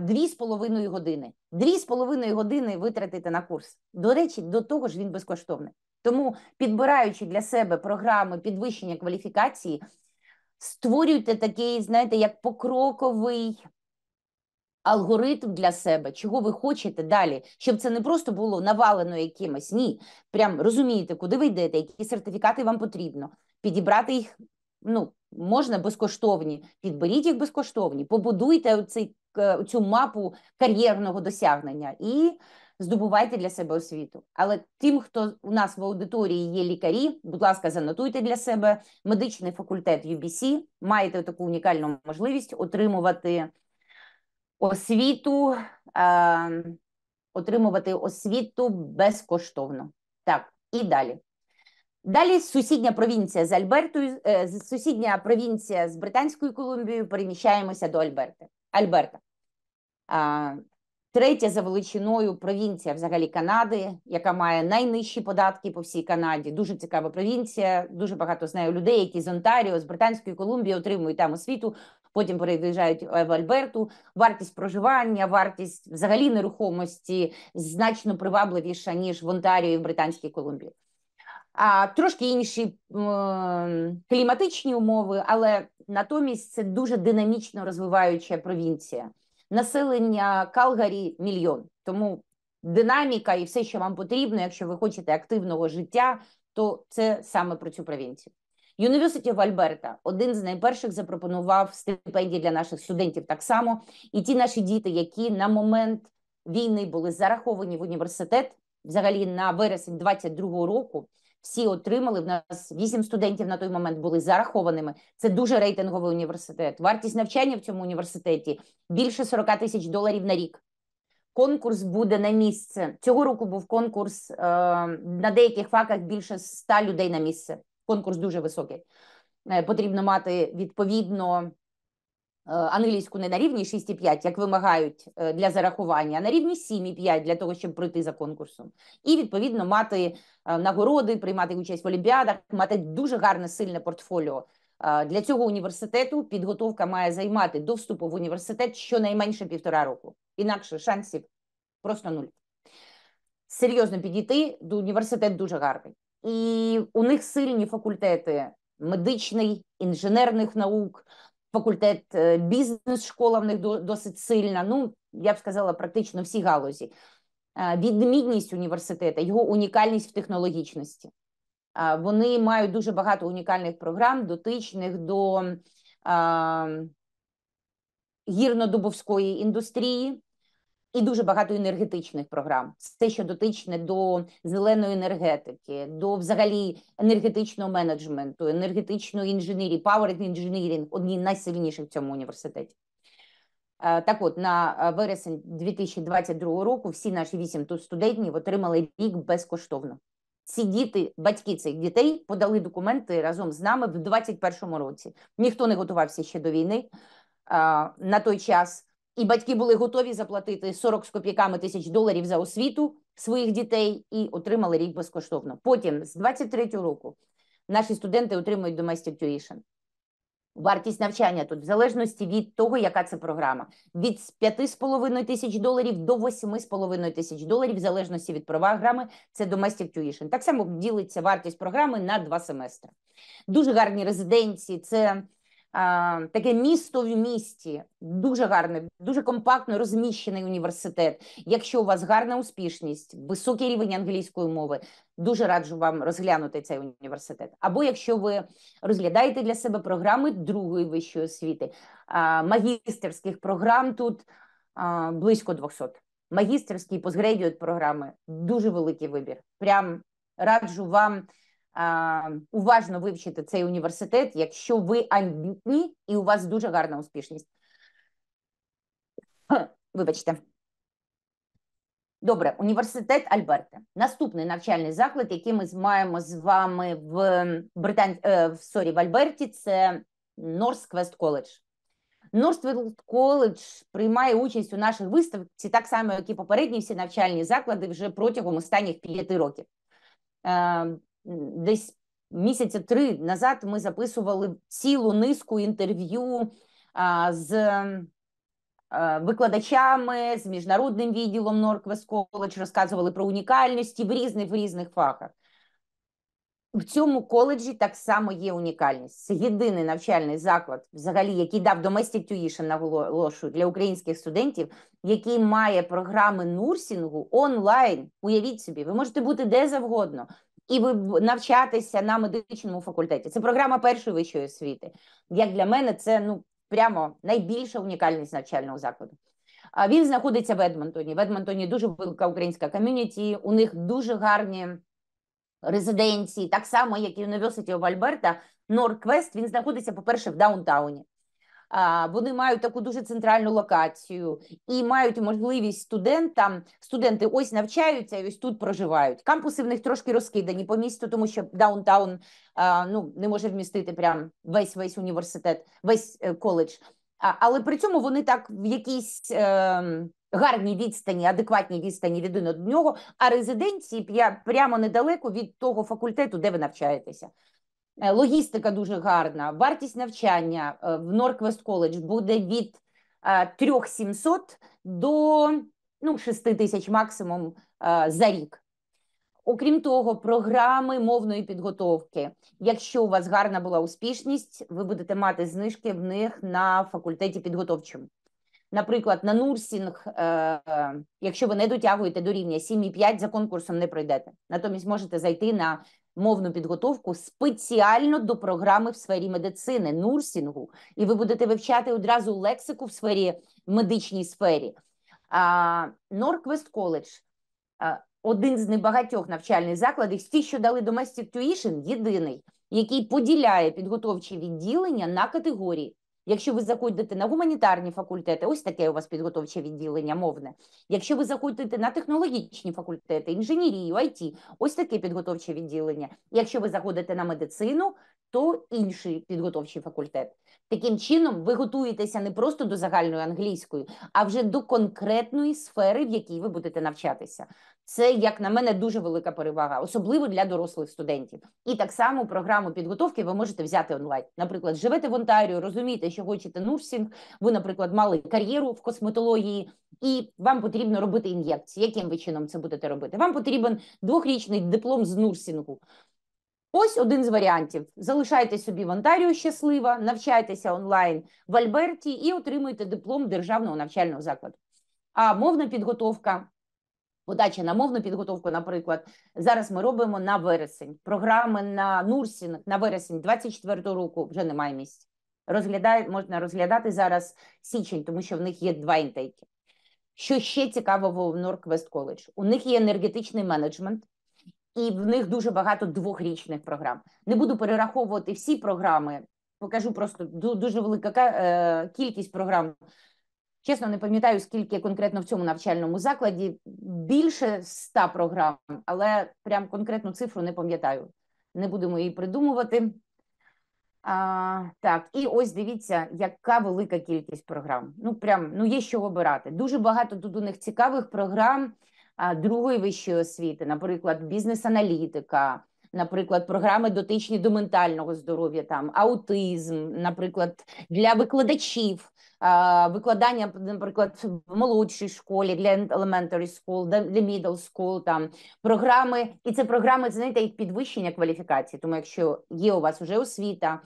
Дві з половиною години. Дві з половиною години витратите на курс. До речі, до того ж він безкоштовний. Тому, підбираючи для себе програми підвищення кваліфікації, створюйте такий, знаєте, як покроковий алгоритм для себе, чого ви хочете далі, щоб це не просто було навалено якимось. Ні, прям розумієте, куди ви йдете, які сертифікати вам потрібно, підібрати їх. Ну, можна безкоштовні, підберіть їх безкоштовні, побудуйте цей е, цю мапу кар'єрного досягнення і здобувайте для себе освіту. Але тим, хто у нас в аудиторії є лікарі, будь ласка, занотуйте для себе медичний факультет UBC, маєте таку унікальну можливість отримувати освіту, е, отримувати освіту безкоштовно. Так, і далі. Далі сусідня провінція з Альбертою, е, сусідня провінція з Британською Колумбією переміщаємося до Альберти. Альберта. Третя за величиною провінція взагалі Канади, яка має найнижчі податки по всій Канаді. Дуже цікава провінція. Дуже багато знаю людей, які з Онтаріо, з Британської Колумбії отримують там освіту. Потім переїжджають е, в Альберту. Вартість проживання, вартість взагалі нерухомості значно привабливіша ніж в Онтаріо і в Британській Колумбії. А трошки інші кліматичні умови, але натомість це дуже динамічно розвиваюча провінція населення Калгарі мільйон. Тому динаміка і все, що вам потрібно, якщо ви хочете активного життя, то це саме про цю провінцію. University of Alberta один з найперших запропонував стипендії для наших студентів так само. І ті наші діти, які на момент війни були зараховані в університет, взагалі на вересень 22-го року всі отримали. В нас вісім студентів на той момент були зарахованими. Це дуже рейтинговий університет. Вартість навчання в цьому університеті більше 40 тисяч доларів на рік. Конкурс буде на місце. Цього року був конкурс е, на деяких факах більше 100 людей на місце. Конкурс дуже високий. Е, потрібно мати відповідно Е, англійську не на рівні 6,5, як вимагають е, для зарахування, а на рівні 7,5 для того, щоб пройти за конкурсом, і відповідно мати е, нагороди, приймати участь в олімпіадах, мати дуже гарне сильне портфоліо. Для цього університету підготовка має займати до вступу в університет щонайменше півтора року, інакше шансів просто нуль. Серйозно підійти до університет дуже гарний, і у них сильні факультети медичний, інженерних наук факультет е, бізнес-школа в них досить сильна. Ну, я б сказала, практично всі галузі. Е, відмінність університету, його унікальність в технологічності. Е, вони мають дуже багато унікальних програм, дотичних до ем, гірно-дубовської індустрії і дуже багато енергетичних програм. Все, що дотичне до зеленої енергетики, до взагалі енергетичного менеджменту, енергетичної інженерії, Power Engineering – одні з найсильніших в цьому університеті. Е, так, от на е, вересень 2022 року всі наші вісім студентів отримали рік безкоштовно. Ці діти, батьки цих дітей, подали документи разом з нами в 2021 році. Ніхто не готувався ще до війни. Е, на той час і батьки були готові заплатити 40 з копійками тисяч доларів за освіту своїх дітей і отримали рік безкоштовно. Потім з 23-го року наші студенти отримують domestic tuition. Вартість навчання тут в залежності від того, яка це програма, від 5,5 тисяч доларів до 8,5 тисяч доларів, в залежності від програми, це domestic tuition. Так само ділиться вартість програми на два семестри. Дуже гарні резиденції, це Таке місто в місті дуже гарне, дуже компактно розміщений університет. Якщо у вас гарна успішність, високий рівень англійської мови, дуже раджу вам розглянути цей університет. Або якщо ви розглядаєте для себе програми другої вищої освіти, магістерських програм тут близько 200. Магістерські і постгрейдіот програми дуже великий вибір. Прям раджу вам уважно вивчити цей університет, якщо ви амбітні і у вас дуже гарна успішність. Вибачте. Добре, університет Альберта. Наступний навчальний заклад, який ми маємо з вами в Британ... Е, в, сорі, в Альберті, це Норсквест коледж. Норсквест коледж приймає участь у наших виставці, так само, як і попередні всі навчальні заклади вже протягом останніх п'яти років. Ем, десь місяця три назад ми записували цілу низку інтерв'ю з викладачами, з міжнародним відділом Northwest Коледж, розказували про унікальності в різних в різних фахах. В цьому коледжі так само є унікальність. Це єдиний навчальний заклад, взагалі, який дав domestic tuition, наголошую, для українських студентів, який має програми нурсінгу онлайн. Уявіть собі, ви можете бути де завгодно і ви навчатися на медичному факультеті. Це програма першої вищої освіти. Як для мене, це ну прямо найбільша унікальність навчального закладу. А Він знаходиться в Едмонтоні. В Едмонтоні дуже велика українська ком'юніті. У них дуже гарні резиденції, так само як і університет Альберта. Норквест він знаходиться, по перше, в Даунтауні вони мають таку дуже центральну локацію і мають можливість студентам, студенти ось навчаються і ось тут проживають. Кампуси в них трошки розкидані по місту, тому що даунтаун ну не може вмістити прям весь весь університет, весь е, коледж. Але при цьому вони так в якійсь е, гарній відстані, адекватній відстані від нього. а резиденції прямо недалеко від того факультету, де ви навчаєтеся. Е, логістика дуже гарна. Вартість навчання е, в Норквест коледж буде від 3700 е, до ну, 6 тисяч максимум за рік. Окрім того, програми мовної підготовки. Якщо у вас гарна була успішність, ви будете мати знижки в них на факультеті підготовчому. Наприклад, на нурсінг, якщо ви не дотягуєте до рівня 7,5, за конкурсом не пройдете. Натомість можете зайти на мовну підготовку спеціально до програми в сфері медицини, нурсінгу, і ви будете вивчати одразу лексику в сфері медичній сфері. Норквест коледж один з небагатьох навчальних закладів, з що дали Domestic Tuition, єдиний, який поділяє підготовчі відділення на категорії. Якщо ви заходите на гуманітарні факультети, ось таке у вас підготовче відділення, мовне. Якщо ви заходите на технологічні факультети, інженерію, IT, ось таке підготовче відділення. Якщо ви заходите на медицину, то інший підготовчий факультет. Таким чином, ви готуєтеся не просто до загальної англійської, а вже до конкретної сфери, в якій ви будете навчатися. Це, як на мене, дуже велика перевага, особливо для дорослих студентів. І так само програму підготовки ви можете взяти онлайн. Наприклад, живете в онтарію, розумієте, що хочете нурсінг, ви, наприклад, мали кар'єру в косметології, і вам потрібно робити ін'єкції. Яким ви чином це будете робити? Вам потрібен двохрічний диплом з нурсінгу. Ось один з варіантів: залишайте собі в онтарію щаслива, навчайтеся онлайн в Альберті і отримуйте диплом державного навчального закладу. А мовна підготовка. Подача на мовну підготовку, наприклад, зараз ми робимо на вересень. Програми на Нурсінг на вересень 24-го року вже немає місць. Розглядає, можна розглядати зараз січень, тому що в них є два інтейки. Що ще цікавого в Норквест коледж? У них є енергетичний менеджмент, і в них дуже багато двохрічних програм. Не буду перераховувати всі програми, покажу просто дуже велика е, кількість програм. Чесно, не пам'ятаю, скільки конкретно в цьому навчальному закладі більше ста програм, але прям конкретну цифру не пам'ятаю. Не будемо її придумувати. А, Так, і ось дивіться, яка велика кількість програм. Ну, прям ну є що обирати. Дуже багато тут у них цікавих програм а, другої вищої освіти, наприклад, бізнес-аналітика наприклад, програми дотичні до ментального здоров'я, там аутизм, наприклад, для викладачів. Викладання, наприклад, в молодшій школі для elementary school, для middle school, там програми, і це програми знаєте, їх підвищення кваліфікації. Тому якщо є у вас вже освіта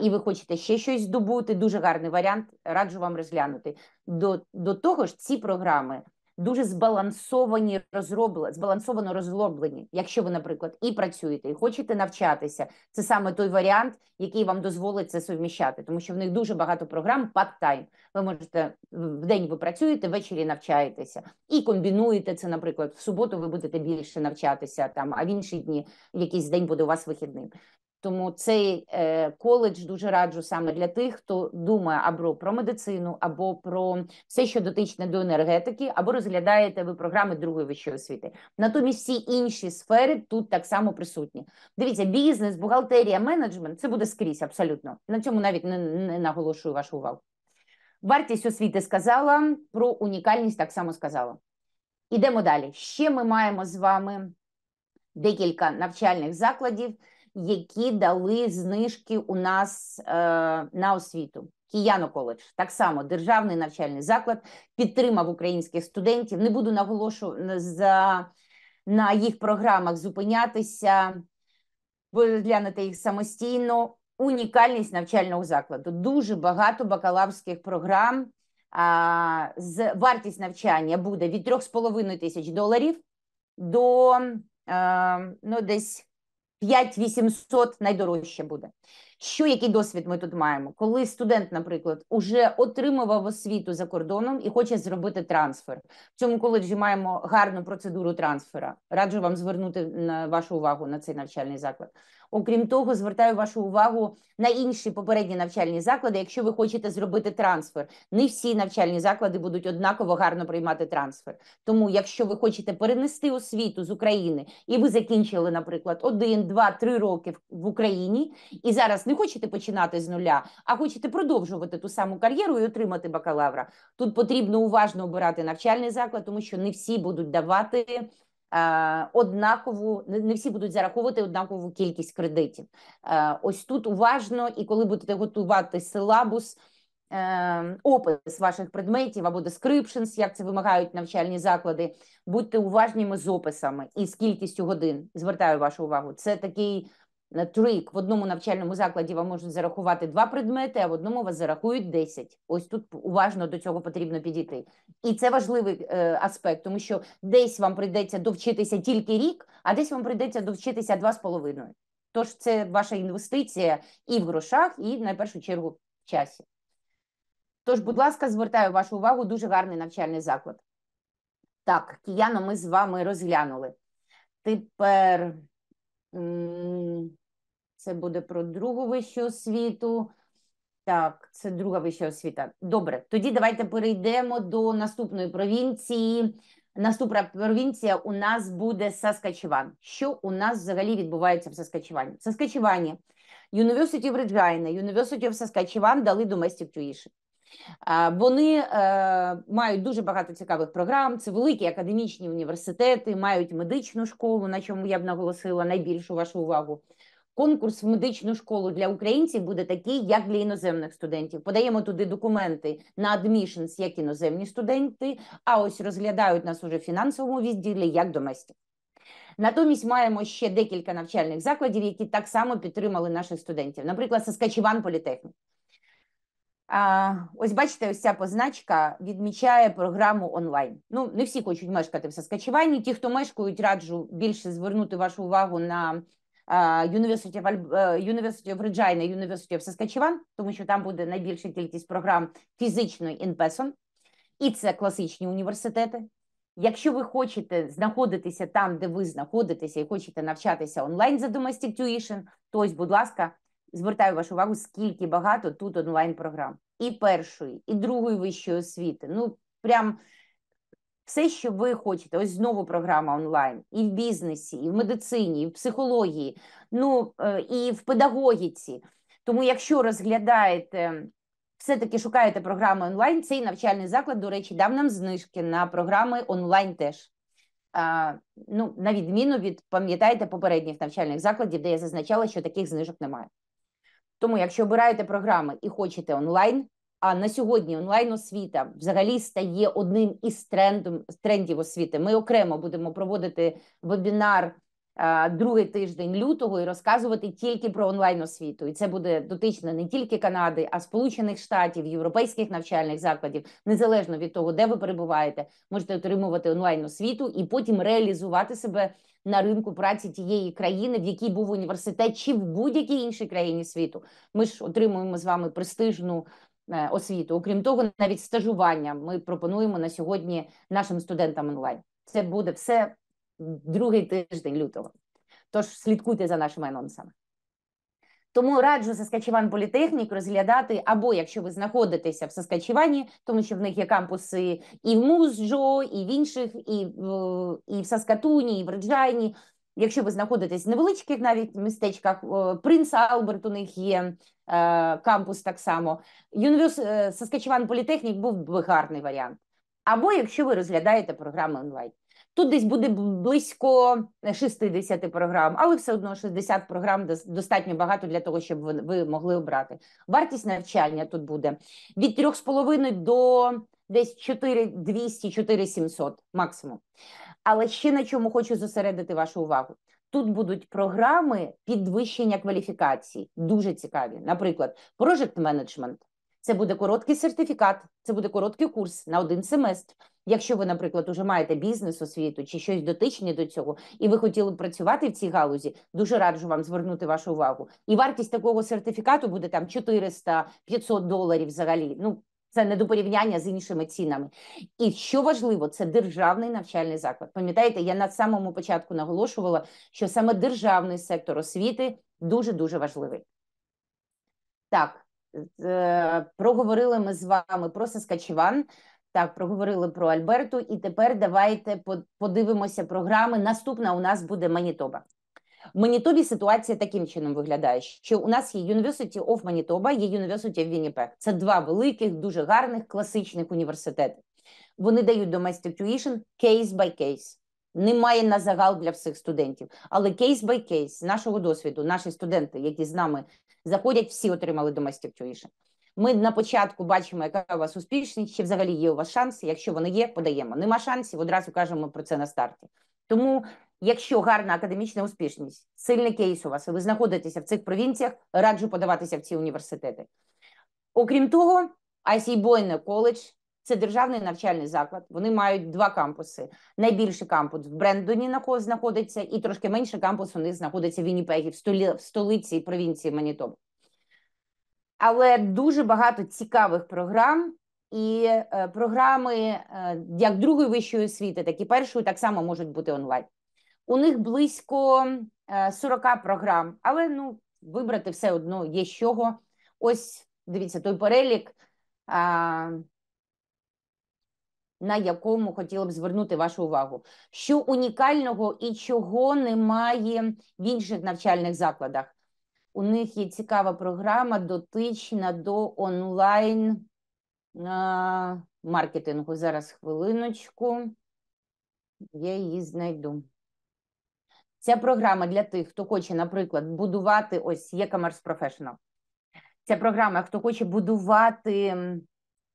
і ви хочете ще щось здобути, дуже гарний варіант. Раджу вам розглянути. До до того ж, ці програми дуже збалансовані розроблені, збалансовано розроблені. Якщо ви, наприклад, і працюєте, і хочете навчатися, це саме той варіант, який вам дозволить це совміщати, тому що в них дуже багато програм part-time. Ви можете в день ви працюєте, ввечері навчаєтеся і комбінуєте це. Наприклад, в суботу ви будете більше навчатися там, а в інші дні якийсь день буде у вас вихідним. Тому цей е, коледж дуже раджу саме для тих, хто думає або про медицину, або про все, що дотичне до енергетики, або розглядаєте ви програми другої вищої освіти. Натомість всі інші сфери тут так само присутні. Дивіться, бізнес, бухгалтерія, менеджмент це буде скрізь абсолютно. На цьому навіть не, не наголошую вашу увагу. Вартість освіти сказала про унікальність, так само сказала. Ідемо далі. Ще ми маємо з вами декілька навчальних закладів які дали знижки у нас е, на освіту. Кіяно коледж так само державний навчальний заклад підтримав українських студентів. Не буду наголошувати е, за на їх програмах зупинятися, розглянути їх самостійно. Унікальність навчального закладу. Дуже багато бакалаврських програм. А, з Вартість навчання буде від 3,5 тисяч доларів до а, е, ну, десь 5800 найдорожче буде. Що який досвід ми тут маємо? Коли студент, наприклад, уже отримував освіту за кордоном і хоче зробити трансфер. В цьому коледжі маємо гарну процедуру трансфера. Раджу вам звернути на вашу увагу на цей навчальний заклад. Окрім того, звертаю вашу увагу на інші попередні навчальні заклади. Якщо ви хочете зробити трансфер, не всі навчальні заклади будуть однаково гарно приймати трансфер. Тому, якщо ви хочете перенести освіту з України і ви закінчили, наприклад, один, два, три роки в Україні, і зараз не хочете починати з нуля, а хочете продовжувати ту саму кар'єру і отримати бакалавра. Тут потрібно уважно обирати навчальний заклад, тому що не всі будуть давати. Е, однакову не всі будуть зараховувати однакову кількість кредитів. Е, ось тут уважно, і коли будете готувати силабус, е, опис ваших предметів або descriptions, як це вимагають навчальні заклади, будьте уважніми з описами і з кількістю годин. Звертаю вашу увагу, це такий на трик в одному навчальному закладі вам можуть зарахувати два предмети, а в одному вас зарахують десять. Ось тут уважно до цього потрібно підійти. І це важливий е, аспект, тому що десь вам прийдеться довчитися тільки рік, а десь вам прийдеться довчитися два з половиною. Тож це ваша інвестиція і в грошах, і на першу чергу в часі. Тож, будь ласка, звертаю вашу увагу, дуже гарний навчальний заклад. Так, кияно ми з вами розглянули. Тепер. Це буде про другу вищу освіту. Так, це друга вища освіта. Добре, тоді давайте перейдемо до наступної провінції. Наступна провінція у нас буде Саскачеван. Що у нас взагалі відбувається в Саскачевані? В Саскачевані University of Regina, University of Saskatchewan дали domestic tuition. Вони е, мають дуже багато цікавих програм. Це великі академічні університети, мають медичну школу, на чому я б наголосила найбільшу вашу увагу. Конкурс в медичну школу для українців буде такий, як для іноземних студентів. Подаємо туди документи на адмішнс, як іноземні студенти. А ось розглядають нас уже в фінансовому відділі як доместів. Натомість маємо ще декілька навчальних закладів, які так само підтримали наших студентів. Наприклад, Саскачеван Політехнік. А, Ось бачите, ось ця позначка відмічає програму онлайн. Ну, не всі хочуть мешкати в Саскачевані. Ті, хто мешкають, раджу більше звернути вашу увагу на Юніверситі of, е, University of Regina, University тому що там буде найбільша кількість програм фізичної in і це класичні університети. Якщо ви хочете знаходитися там, де ви знаходитеся, і хочете навчатися онлайн за domestic tuition, то ось, будь ласка, звертаю вашу увагу, скільки багато тут онлайн програм і першої, і другої вищої освіти. Ну прям все, що ви хочете, ось знову програма онлайн, і в бізнесі, і в медицині, і в психології, ну е, і в педагогіці. Тому, якщо розглядаєте, все-таки шукаєте програми онлайн, цей навчальний заклад, до речі, дав нам знижки на програми онлайн теж. А, ну, На відміну від пам'ятаєте попередніх навчальних закладів, де я зазначала, що таких знижок немає. Тому, якщо обираєте програми і хочете онлайн, а на сьогодні онлайн освіта взагалі стає одним із трендів, трендів освіти. Ми окремо будемо проводити вебінар другий тиждень лютого і розказувати тільки про онлайн освіту. І це буде дотично не тільки Канади, а Сполучених Штатів, європейських навчальних закладів, незалежно від того, де ви перебуваєте, можете отримувати онлайн освіту і потім реалізувати себе. На ринку праці тієї країни, в якій був університет, чи в будь-якій іншій країні світу, ми ж отримуємо з вами престижну Е, освіту. Окрім того, навіть стажування ми пропонуємо на сьогодні нашим студентам онлайн. Це буде все другий тиждень лютого. Тож слідкуйте за нашими анонсами. Тому раджу Саскачеван Політехнік розглядати, або якщо ви знаходитеся в Саскачевані, тому що в них є кампуси і в Музджо, і в інших, і в і в Саскатуні, і в Реджайні. Якщо ви знаходитесь в невеличких навіть містечках, Принц Алберт у них є е, кампус так само. Юніверс е, Саскачеван Політехнік був би гарний варіант. Або якщо ви розглядаєте програми онлайн. Тут десь буде близько 60 програм, але все одно 60 програм достатньо багато для того, щоб ви могли обрати. Вартість навчання тут буде від 3,5 до десь 4,200-4,700 максимум. Але ще на чому хочу зосередити вашу увагу. Тут будуть програми підвищення кваліфікації, дуже цікаві. Наприклад, Project Management. Це буде короткий сертифікат, це буде короткий курс на один семестр. Якщо ви, наприклад, уже маєте бізнес освіту чи щось дотичне до цього, і ви хотіли б працювати в цій галузі, дуже раджу вам звернути вашу увагу. І вартість такого сертифікату буде там 400-500 доларів взагалі. Ну це не до порівняння з іншими цінами. І що важливо, це державний навчальний заклад. Пам'ятаєте, я на самому початку наголошувала, що саме державний сектор освіти дуже дуже важливий. Так, е, проговорили ми з вами про Саскачеван, так, проговорили про Альберту, і тепер давайте подивимося програми. Наступна у нас буде Манітоба. В Манітобі ситуація таким чином виглядає, що у нас є University of Manitoba, є University of Winnipeg. Це два великих, дуже гарних класичних університети. Вони дають domestic tuition case by case. Немає на загал для всіх студентів, але кейс бай з нашого досвіду, наші студенти, які з нами заходять, всі отримали domestic tuition. Ми на початку бачимо, яка у вас успішність, чи взагалі є у вас шанси. Якщо вони є, подаємо. Нема шансів, одразу кажемо про це на старті. Тому Якщо гарна академічна успішність, сильний кейс у вас, ви знаходитеся в цих провінціях, раджу подаватися в ці університети. Окрім того, IC Boyne College – це державний навчальний заклад. Вони мають два кампуси. Найбільший кампус в Брендоні на кого знаходиться, і трошки менший кампус у них знаходиться в Вінніпегі, в столиці провінції Манітоба. Але дуже багато цікавих програм. І е, програми е, як другої вищої освіти, так і першої так само можуть бути онлайн. У них близько 40 е, програм, але ну вибрати все одно є з чого. Ось дивіться той перелік, на якому хотіла б звернути вашу увагу. Що унікального і чого немає в інших навчальних закладах? У них є цікава програма, дотична до онлайн маркетингу. Зараз хвилиночку, я її знайду. Ця програма для тих, хто хоче, наприклад, будувати ось є Commerce Professional. Ця програма, хто хоче будувати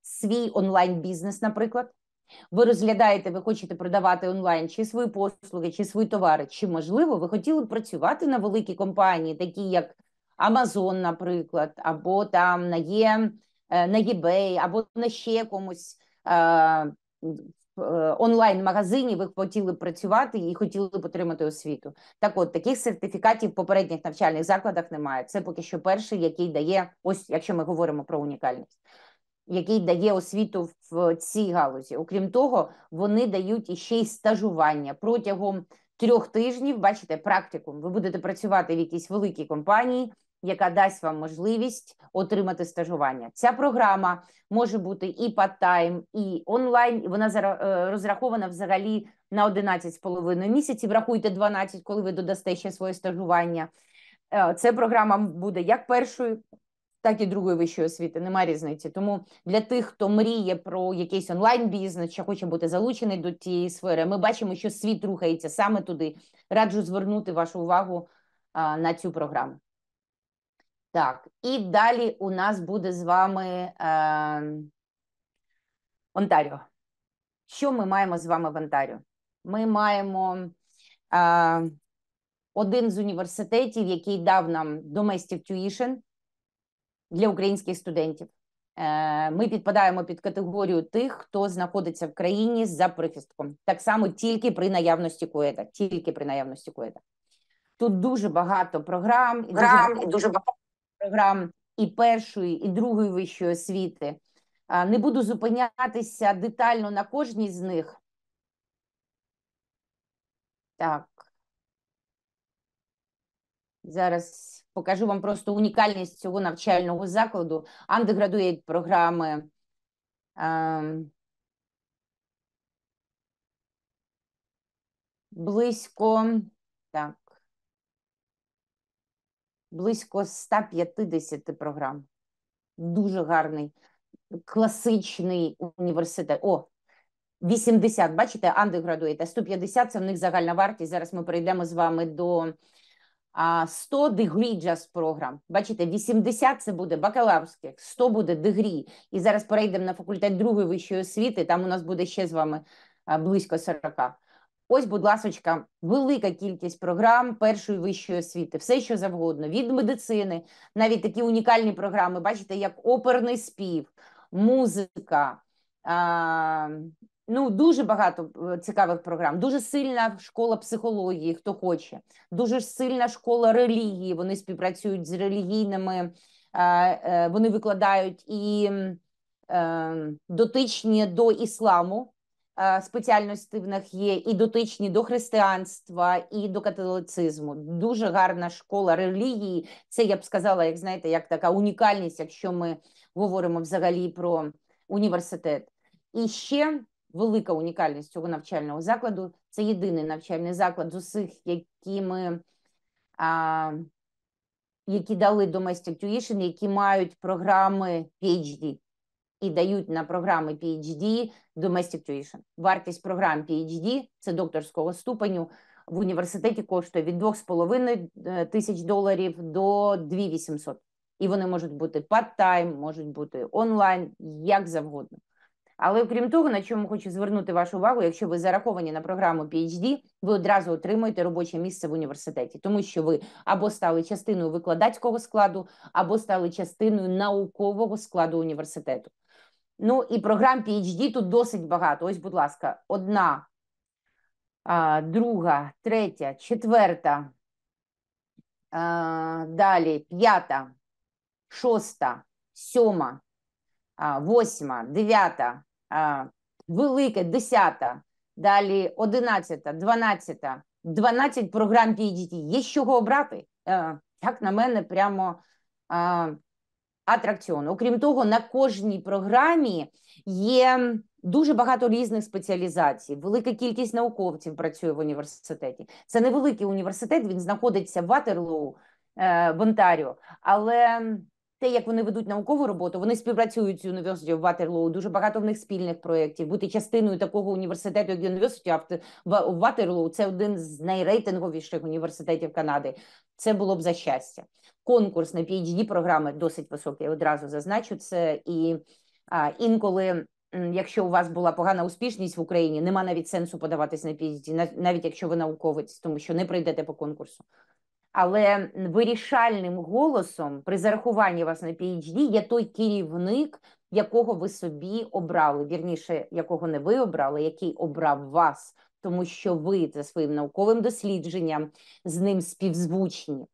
свій онлайн-бізнес, наприклад. Ви розглядаєте, ви хочете продавати онлайн чи свої послуги, чи свої товари, чи, можливо, ви хотіли працювати на великі компанії, такі як Amazon, наприклад, або там на Є, e, е, на eBay, або на ще комусь. Е, Е, онлайн-магазині ви хотіли працювати і хотіли б отримати освіту. Так, от таких сертифікатів в попередніх навчальних закладах немає. Це поки що перший, який дає ось, якщо ми говоримо про унікальність. Який дає освіту в цій галузі, окрім того, вони дають іще й стажування протягом трьох тижнів. Бачите, практикум. Ви будете працювати в якійсь великій компанії, яка дасть вам можливість отримати стажування. Ця програма може бути і part-time, і онлайн. Вона е, розрахована взагалі на 11,5 місяців. Рахуйте 12, коли ви додасте ще своє стажування. Е, це програма буде як першою, так і другої вищої освіти. Немає різниці. Тому для тих, хто мріє про якийсь онлайн бізнес, чи хоче бути залучений до тієї сфери, ми бачимо, що світ рухається саме туди. Раджу звернути вашу увагу на цю програму. Так, і далі у нас буде з вами е, Онтаріо. Що ми маємо з вами в Онтаріо? Ми маємо е, один з університетів, який дав нам domestic tuition для українських студентів. Е, Ми підпадаємо під категорію тих, хто знаходиться в країні за прихистком. Так само тільки при наявності коеда. Тільки при наявності коеда. Тут дуже багато програм і дуже багато програм і першої, і другої вищої освіти. Не буду зупинятися детально на кожній з них. Так. Зараз покажу вам просто унікальність цього навчального закладу. Андеградують програми. Близько так близько 150 програм. Дуже гарний, класичний університет. О, 80, бачите, андеградуєте. 150 це в них загальна вартість. Зараз ми перейдемо з вами до 100 degree just програм. Бачите, 80 це буде бакалаврських, 100 буде дегрі. І зараз перейдемо на факультет другої вищої освіти. Там у нас буде ще з вами близько 40. Ось, будь ласочка, велика кількість програм першої вищої освіти, все що завгодно, від медицини, навіть такі унікальні програми, бачите, як оперний спів, музика. А, Ну, дуже багато е, цікавих програм. Дуже сильна школа психології, хто хоче, дуже сильна школа релігії. Вони співпрацюють з релігійними, е, вони викладають і е, дотичні до ісламу. Е, спеціальностей в них є, і дотичні до християнства, і до католицизму. Дуже гарна школа релігії. Це я б сказала, як знаєте, як така унікальність, якщо ми говоримо взагалі про університет. І ще велика унікальність цього навчального закладу це єдиний навчальний заклад з усіх, які ми. А, які дали domestic tuition, які мають програми PhD і дають на програми PHD Domestic Tuition. Вартість програм PHD, це докторського ступеню в університеті коштує від 2,5 е, тисяч доларів до 2800. І вони можуть бути part-time, можуть бути онлайн, як завгодно. Але окрім того, на чому хочу звернути вашу увагу, якщо ви зараховані на програму PHD, ви одразу отримуєте робоче місце в університеті, тому що ви або стали частиною викладацького складу, або стали частиною наукового складу університету. Ну і програм PHD тут досить багато. Ось, будь ласка, одна, друга, третя, четверта. Далі п'ята, шоста, сьома, восьма, дев'ята, велика, десята. Далі одинадцята, дванадцята, дванадцять програм PHD. Є з чого обрати? Е, як на мене, прямо атракціону. Окрім того, на кожній програмі є дуже багато різних спеціалізацій. Велика кількість науковців працює в університеті. Це невеликий університет, він знаходиться в Ватерлоу е, в Онтаріо, але те, як вони ведуть наукову роботу, вони співпрацюють з University в Ватерлоу. дуже багато в них спільних проєктів. Бути частиною такого університету, як University в Ватерлоу. це один з найрейтинговіших університетів Канади. Це було б за щастя конкурс на phd програми досить високий. я Одразу зазначу це і а, інколи. Якщо у вас була погана успішність в Україні, нема навіть сенсу подаватись на PhD, навіть якщо ви науковець, тому що не прийдете по конкурсу. Але вирішальним голосом при зарахуванні вас на PhD є той керівник, якого ви собі обрали, вірніше, якого не ви обрали, який обрав вас, тому що ви за своїм науковим дослідженням з ним співзвучні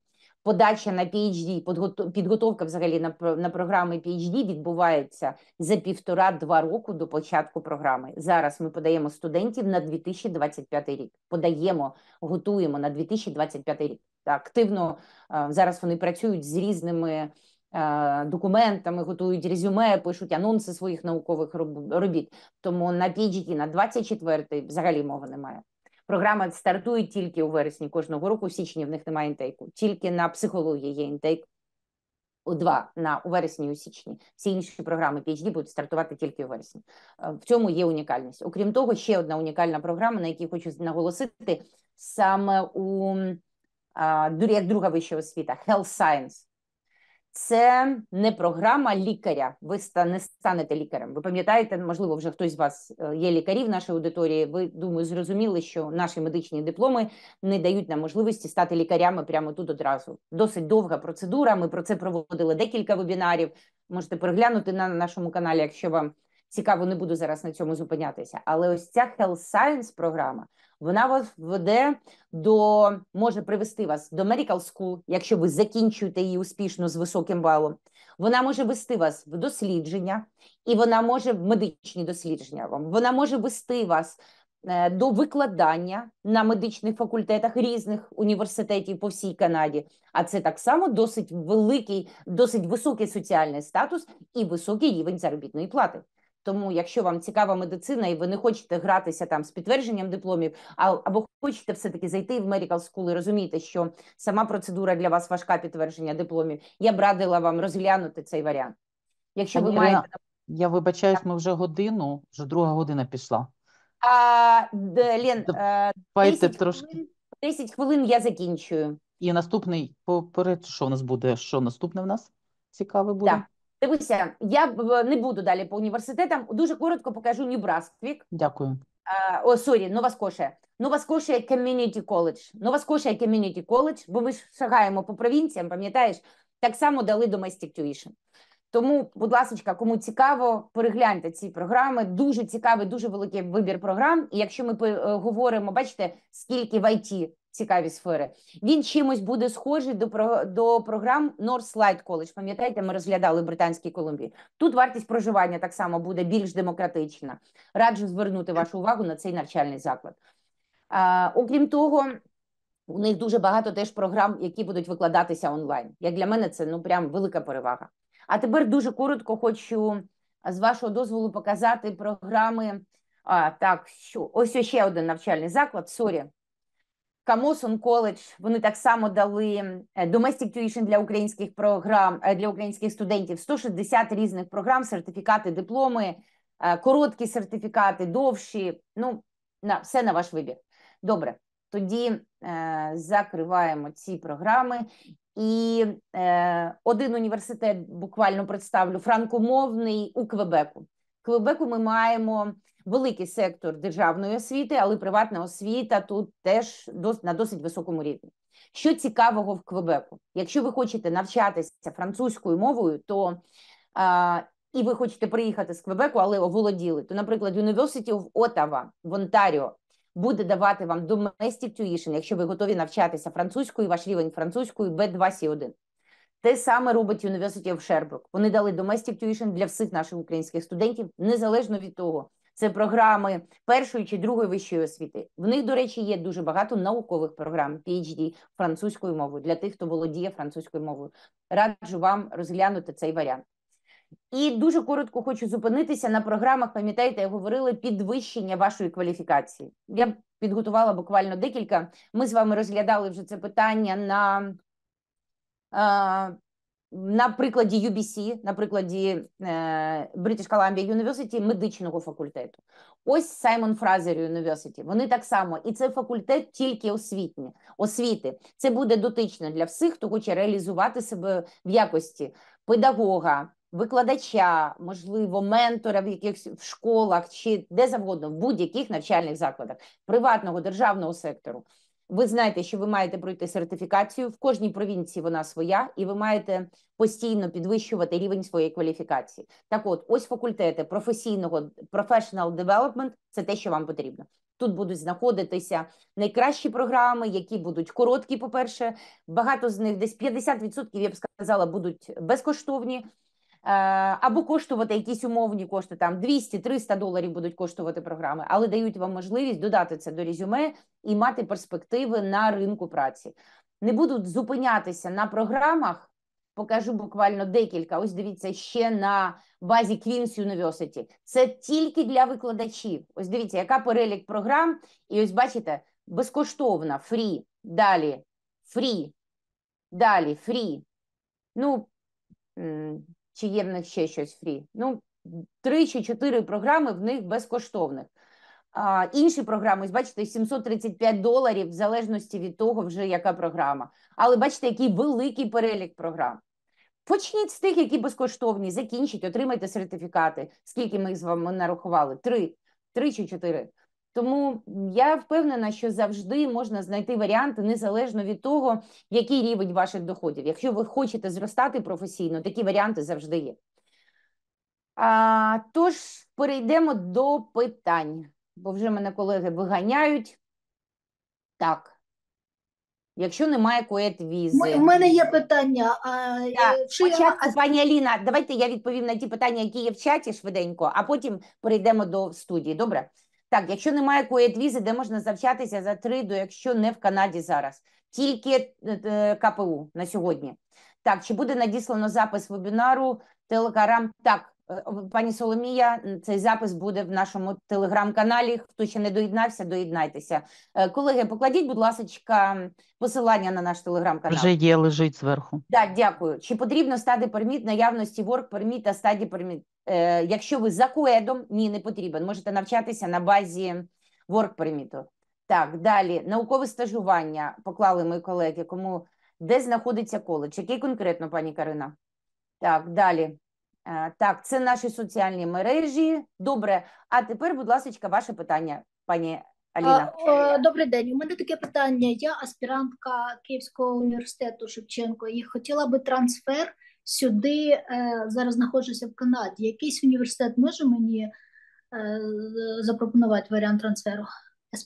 подача на PHD, підготовка взагалі на на програми PHD відбувається за півтора-два року до початку програми. Зараз ми подаємо студентів на 2025 рік. Подаємо, готуємо на 2025 рік. Активно е, зараз вони працюють з різними. Е, документами готують резюме, пишуть анонси своїх наукових робіт. Тому на PHD на 24-й взагалі мови немає. Програма стартує тільки у вересні кожного року. У січні в них немає інтейку, тільки на психології є інтейк. У два на у вересні, і у січні всі інші програми PHD будуть стартувати тільки у вересні. Е, в цьому є унікальність. Окрім того, ще одна унікальна програма, на якій хочу наголосити саме у як друга вища освіта Health Science це не програма лікаря. Ви не станете лікарем. Ви пам'ятаєте, можливо, вже хтось з вас е, є лікарі в нашій аудиторії. Ви думаю, зрозуміли, що наші медичні дипломи не дають нам можливості стати лікарями прямо тут одразу. Досить довга процедура. Ми про це проводили декілька вебінарів. Можете переглянути на нашому каналі, якщо вам цікаво, не буду зараз на цьому зупинятися. Але ось ця Health Science програма вона вас веде до може привести вас до Medical School, якщо ви закінчуєте її успішно з високим балом. Вона може вести вас в дослідження, і вона може в медичні дослідження вам. Вона може вести вас. Е, до викладання на медичних факультетах різних університетів по всій Канаді, а це так само досить великий, досить високий соціальний статус і високий рівень заробітної плати. Тому, якщо вам цікава медицина, і ви не хочете гратися там з підтвердженням дипломів, а або хочете все-таки зайти в Medical School і розумієте, що сама процедура для вас важка підтвердження дипломів, я б радила вам розглянути цей варіант. Якщо ви Ірина, маєте я вибачаюсь, ми вже годину, вже друга година пішла. А, де, Лен, е, Давайте 10 трошки. хвилин 10 хвилин я закінчую. І наступний поперед, що в нас буде? Що наступне в нас цікаве буде? Так. Дивися, я не буду далі по університетам. Дуже коротко покажу Нью-Брасвік. Дякую. О, сорі, Нова Скошія. Нова Скошія Community College. Нова Скошія Community College, бо ми ж шагаємо по провінціям, пам'ятаєш, так само дали Domestic Tuition. Тому, будь ласка, кому цікаво, перегляньте ці програми. Дуже цікавий, дуже великий вибір програм. І якщо ми е, говоримо, бачите, скільки в ІТ цікаві сфери. Він чимось буде схожий до до програм Northlight College. Пам'ятаєте, ми розглядали в Британській Колумбії. Тут вартість проживання так само буде більш демократична. Раджу звернути вашу увагу на цей навчальний заклад. А, Окрім того, у них дуже багато теж програм, які будуть викладатися онлайн. Як для мене, це ну прям велика перевага. А тепер дуже коротко хочу з вашого дозволу показати програми. А так, що ось ще один навчальний заклад. Сорі, Камусон коледж вони так само дали е, domestic tuition для українських програм е, для українських студентів 160 різних програм, сертифікати, дипломи, е, короткі сертифікати, довші. Ну на все на ваш вибір. Добре, тоді е, закриваємо ці програми. І е, один університет буквально представлю франкомовний у Квебеку. Квебеку ми маємо великий сектор державної освіти, але приватна освіта тут теж на досить високому рівні. Що цікавого в Квебеку? Якщо ви хочете навчатися французькою мовою, то а, і ви хочете приїхати з Квебеку, але оволоділи, то, наприклад, University of Ottawa в Онтаріо буде давати вам domestic tuition, якщо ви готові навчатися французькою, ваш рівень французької b 2 c 1 те саме робить University of Sherbrooke. Вони дали domestic tuition для всіх наших українських студентів, незалежно від того, це програми першої чи другої вищої освіти. В них, до речі, є дуже багато наукових програм PHD французькою мовою для тих, хто володіє французькою мовою. Раджу вам розглянути цей варіант. І дуже коротко хочу зупинитися на програмах. Пам'ятаєте, я говорила підвищення вашої кваліфікації. Я підготувала буквально декілька. Ми з вами розглядали вже це питання на е, на прикладі UBC, на прикладі е, British Columbia University, медичного факультету. Ось Саймон Фразер University. Вони так само, і це факультет тільки освітні освіти. Це буде дотично для всіх, хто хоче реалізувати себе в якості педагога. Викладача, можливо, ментора в якихось в школах чи де завгодно в будь-яких навчальних закладах приватного державного сектору. Ви знаєте, що ви маєте пройти сертифікацію в кожній провінції вона своя, і ви маєте постійно підвищувати рівень своєї кваліфікації. Так, от, ось факультети професійного professional development – це те, що вам потрібно. Тут будуть знаходитися найкращі програми, які будуть короткі. По перше, багато з них десь 50%, я б сказала, будуть безкоштовні. Е, або коштувати якісь умовні кошти, там 200-300 доларів будуть коштувати програми, але дають вам можливість додати це до резюме і мати перспективи на ринку праці. Не будуть зупинятися на програмах. Покажу буквально декілька. Ось дивіться ще на базі Queen's University. Це тільки для викладачів. Ось дивіться, яка перелік програм, і ось бачите, безкоштовна, фрі, далі, фрі, далі, фрі. Ну чи є в них ще щось фрі. Ну, три чи чотири програми в них безкоштовних. А, Інші програми, бачите, 735 доларів в залежності від того, вже яка програма. Але бачите, який великий перелік програм. Почніть з тих, які безкоштовні, закінчіть, отримайте сертифікати. Скільки ми з вами нарахували? Три, три чи чотири. Тому я впевнена, що завжди можна знайти варіанти незалежно від того, який рівень ваших доходів. Якщо ви хочете зростати професійно, такі варіанти завжди є. А, Тож перейдемо до питань, бо вже мене колеги виганяють. Так. Якщо немає коет-візи. У мене є питання. А, е, так, чи я... пані Аліна, давайте я відповім на ті питання, які є в чаті швиденько, а потім перейдемо до студії. Добре? Так, якщо немає коєдвізи, де можна завчатися за три до якщо не в Канаді зараз, тільки е, е, КПУ на сьогодні. Так, чи буде надіслано запис вебінару Телекарам? Так, Е, пані Соломія, цей запис буде в нашому телеграм-каналі. Хто ще не доєднався, доєднайтеся. Е, колеги, покладіть, будь ласка, посилання на наш телеграм-канал. Вже є, лежить зверху. Так, да, дякую. Чи потрібно стати перміт наявності ворк перміт та стаді перміт? Е, якщо ви за коедом, ні, не потрібен. Можете навчатися на базі ворк перміту. Так, далі наукове стажування поклали мої колеги. Кому де знаходиться коледж? Який конкретно, пані Карина? Так, далі. Е, так, це наші соціальні мережі. Добре, а тепер, будь ласка, ваше питання, пані Аліна. Е, добрий день. У мене таке питання. Я аспірантка Київського університету Шевченко і хотіла би трансфер сюди. Е, зараз знаходжуся в Канаді. Якийсь університет може мені запропонувати варіант трансферу?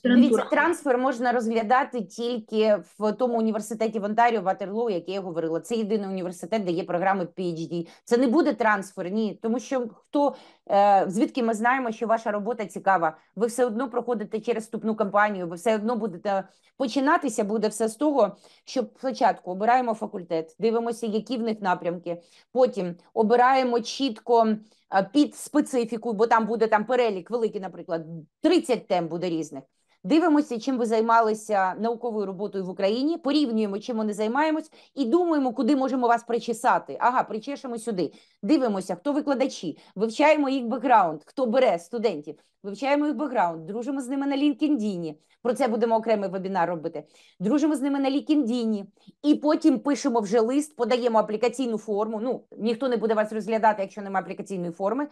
Віце-трансфер можна розглядати тільки в тому університеті в Онтаріо, Ватерлоу, який я говорила. Це єдиний університет, де є програми PHD. Це не буде трансфер, ні. Тому що хто е, звідки ми знаємо, що ваша робота цікава. Ви все одно проходите через вступну кампанію, ви все одно будете починатися. Буде все з того, що спочатку обираємо факультет, дивимося, які в них напрямки. Потім обираємо чітко. Е, під специфіку, бо там буде там перелік великий, наприклад, 30 тем буде різних. Дивимося, чим ви займалися науковою роботою в Україні, порівнюємо, чим вони займаємось, і думаємо, куди можемо вас причесати. Ага, причешемо сюди. Дивимося, хто викладачі, вивчаємо їх бекграунд, хто бере студентів, вивчаємо їх бекграунд, дружимо з ними на LinkedIn, Про це будемо окремий вебінар робити. Дружимо з ними на LinkedIn, і потім пишемо вже лист, подаємо аплікаційну форму. Ну ніхто не буде вас розглядати, якщо немає аплікаційної форми.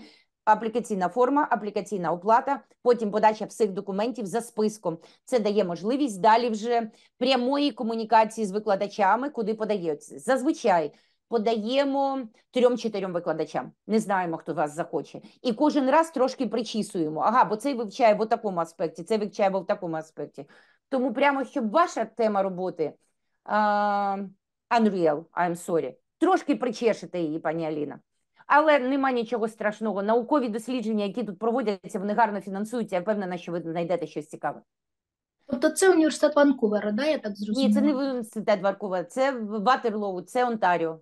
Аплікаційна форма, аплікаційна оплата, потім подача всіх документів за списком. Це дає можливість далі вже прямої комунікації з викладачами, куди подається. Зазвичай подаємо трьом-чотирьом викладачам. Не знаємо, хто вас захоче, і кожен раз трошки причісуємо. Ага, бо цей вивчає в такому аспекті, цей вивчає в такому аспекті. Тому прямо щоб ваша тема роботи uh, Unreal, I'm sorry, трошки причешете її, пані Аліна але нема нічого страшного. Наукові дослідження, які тут проводяться, вони гарно фінансуються. Я впевнена, що ви знайдете щось цікаве. Тобто це університет Ванкувера, да? Я так зрозуміла? Ні, це не університет Ванкувера, це Ватерлоу, це Онтаріо.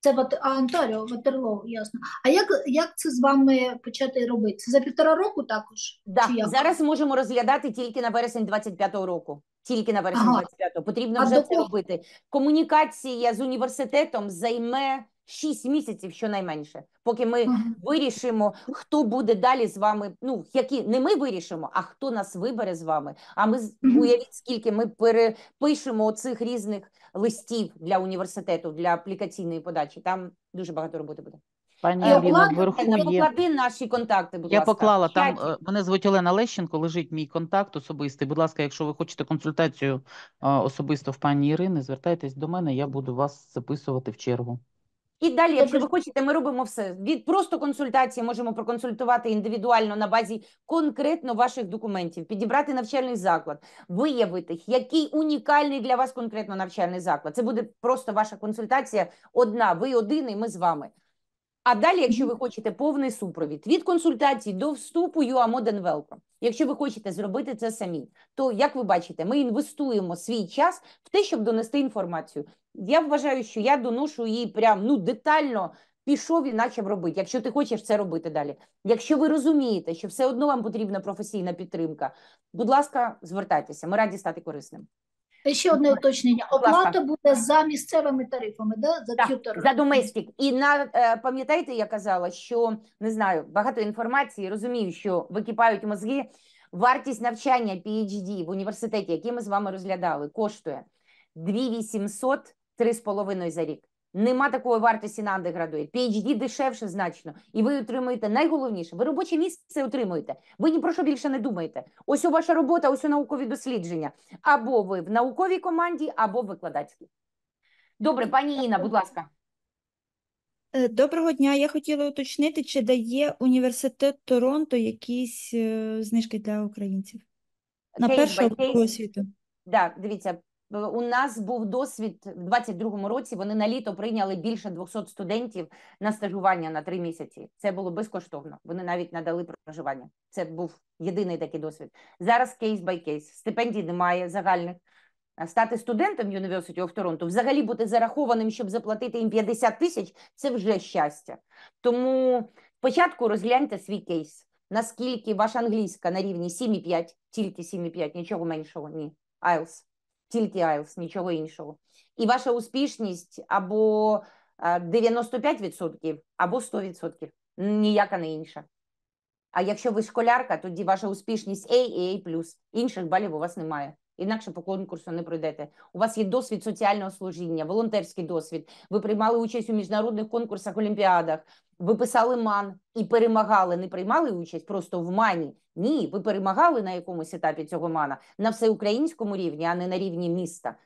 Це Ват... а, Онтаріо, Ватерлоу, ясно. А як як це з вами почати робити? Це за півтора року також? Да. Чи як? Зараз можемо розглядати тільки на вересень 25-го року. Тільки на вересень ага. 25-го. Потрібно а вже це робити. Комунікація з університетом займе 6 місяців щонайменше, поки ми вирішимо, хто буде далі з вами. Ну які не ми вирішимо, а хто нас вибере з вами. А ми уявіть, скільки ми перепишемо цих різних листів для університету, для аплікаційної подачі. Там дуже багато роботи буде. Пані е, Аліна, вверху ну, Поклади наші контакти, будь я ласка. поклала там. е, Мене звуть Олена Лещенко. Лежить мій контакт особистий. Будь ласка, якщо ви хочете консультацію е, особисто в пані Ірини, звертайтесь до мене. Я буду вас записувати в чергу. І далі, якщо ви хочете, ми робимо все від просто консультації, можемо проконсультувати індивідуально на базі конкретно ваших документів, підібрати навчальний заклад, виявити, який унікальний для вас конкретно навчальний заклад. Це буде просто ваша консультація. Одна, ви один, і ми з вами. А далі, якщо ви хочете повний супровід від консультацій до вступу, you are more than welcome. Якщо ви хочете зробити це самі, то як ви бачите, ми інвестуємо свій час в те, щоб донести інформацію. Я вважаю, що я доношу її прям ну детально. Пішов і почав робити, якщо ти хочеш це робити далі. Якщо ви розумієте, що все одно вам потрібна професійна підтримка, будь ласка, звертайтеся, ми раді стати корисним. Ще одне уточнення. Оплата буде за місцевими тарифами, да? за цю тарифу. за доместик. І на е, пам'ятаєте, я казала, що не знаю багато інформації. Розумію, що википають мозги. Вартість навчання PHD в університеті, який ми з вами розглядали, коштує 2800 3,5 за рік. Нема такої вартості на андеградує. PHD дешевше значно, і ви отримуєте найголовніше, ви робоче місце отримуєте. Ви ні про що більше не думаєте. Ось у ваша робота, ось у наукові дослідження. Або ви в науковій команді, або в викладацькій. Добре, пані Інна, будь ласка. Е, доброго дня. Я хотіла уточнити, чи дає університет Торонто якісь е, знижки для українців на першого освіту. Так, дивіться, у нас був досвід в 22-му році. Вони на літо прийняли більше 200 студентів на стажування на три місяці. Це було безкоштовно. Вони навіть надали проживання. Це був єдиний такий досвід. Зараз кейс бай кейс. Стипендій немає загальних. Стати студентом University of Toronto, взагалі бути зарахованим, щоб заплатити їм 50 тисяч це вже щастя. Тому спочатку розгляньте свій кейс. Наскільки ваша англійська на рівні 7,5, тільки 7,5, нічого меншого, ні. IELTS тільки IELTS, нічого іншого. І ваша успішність або 95%, або 100%, ніяка не інша. А якщо ви школярка, тоді ваша успішність A і A+. Інших балів у вас немає. Інакше по конкурсу не пройдете. У вас є досвід соціального служіння, волонтерський досвід. Ви приймали участь у міжнародних конкурсах, олімпіадах ви писали ман і перемагали, не приймали участь просто в мані. Ні, ви перемагали на якомусь етапі цього мана на всеукраїнському рівні, а не на рівні міста.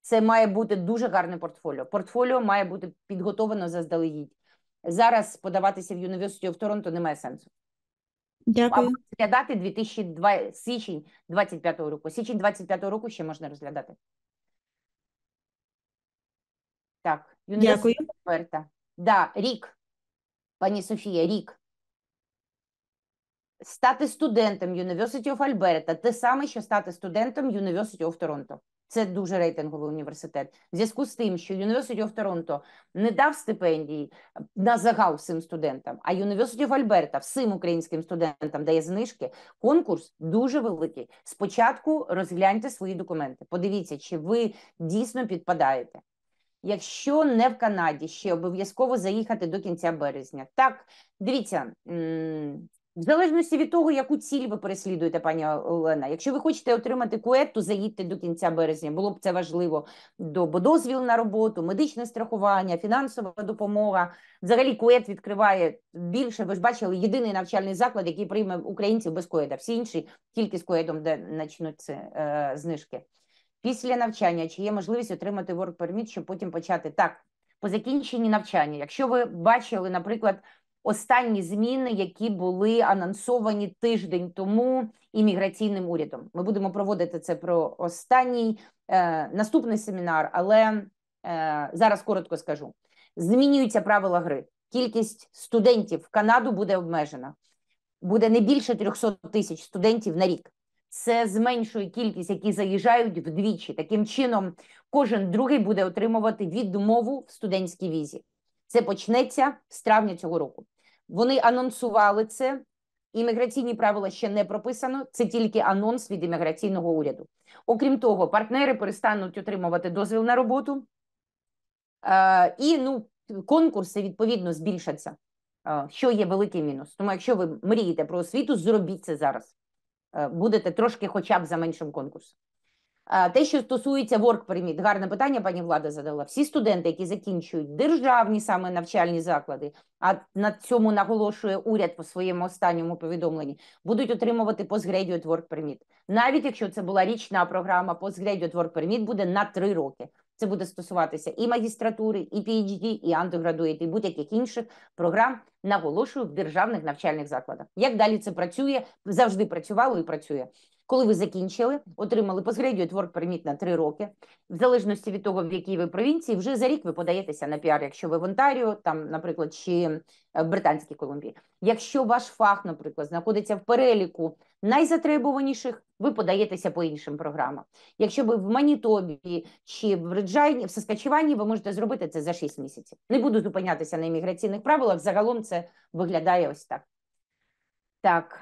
Це має бути дуже гарне портфоліо. Портфоліо має бути підготовлено заздалегідь. Зараз подаватися в University of Toronto немає сенсу. Дякую. А розглядати 2002, січень 25-го року. Січень 25-го року ще можна розглядати. Так, Дякую. Так, Да, рік пані Софія, рік. Стати студентом University of Alberta те саме, що стати студентом University of Toronto. Це дуже рейтинговий університет. В зв'язку з тим, що University of Toronto не дав стипендії на загал всім студентам, а University of Alberta всім українським студентам дає знижки. Конкурс дуже великий. Спочатку розгляньте свої документи. Подивіться, чи ви дійсно підпадаєте. Якщо не в Канаді, ще обов'язково заїхати до кінця березня. Так, дивіться, в залежності від того, яку ціль ви переслідуєте, пані Олена. Якщо ви хочете отримати кует, то заїдьте до кінця березня. Було б це важливо до бо дозвіл на роботу, медичне страхування, фінансова допомога. Взагалі, кует відкриває більше. Ви ж бачили єдиний навчальний заклад, який прийме українців без куета. Всі інші тільки з куетом, де начнуть це е, знижки після навчання, чи є можливість отримати work permit, щоб потім почати так по закінченні навчання. Якщо ви бачили, наприклад, останні зміни, які були анонсовані тиждень тому імміграційним урядом, ми будемо проводити це про останній е, наступний семінар, але е, зараз коротко скажу: змінюються правила гри. Кількість студентів в Канаду буде обмежена. Буде не більше 300 тисяч студентів на рік. Це зменшує кількість, які заїжджають вдвічі. Таким чином, кожен другий буде отримувати відмову в студентській візі. Це почнеться з травня цього року. Вони анонсували це. Імміграційні правила ще не прописано. Це тільки анонс від імміграційного уряду. Окрім того, партнери перестануть отримувати дозвіл на роботу е, і ну, конкурси відповідно збільшаться, е, що є великий мінус. Тому, якщо ви мрієте про освіту, зробіть це зараз. Е, будете трошки хоча б за меншим конкурсом. Е, те, що стосується work permit, гарне питання, пані влада задала. Всі студенти, які закінчують державні саме навчальні заклади, а на цьому наголошує уряд по своєму останньому повідомленні, будуть отримувати postgraduate work permit. Навіть якщо це була річна програма, postgraduate work permit буде на три роки. Це буде стосуватися і магістратури, і PHD, і андеградуєт, і будь-яких інших програм. Наголошую в державних навчальних закладах. Як далі це працює? Завжди працювало і працює. Коли ви закінчили, отримали постградіють work permit на 3 роки. В залежності від того, в якій ви провінції, вже за рік ви подаєтеся на піар, якщо ви в Онтаріо, там, наприклад, чи е, в Британській Колумбії. Якщо ваш фах, наприклад, знаходиться в переліку найзатребуваніших, ви подаєтеся по іншим програмам. Якщо ви в Манітобі чи в Риджайні, в Саскачевані, ви можете зробити це за 6 місяців. Не буду зупинятися на імміграційних правилах. Загалом це виглядає ось так. Так.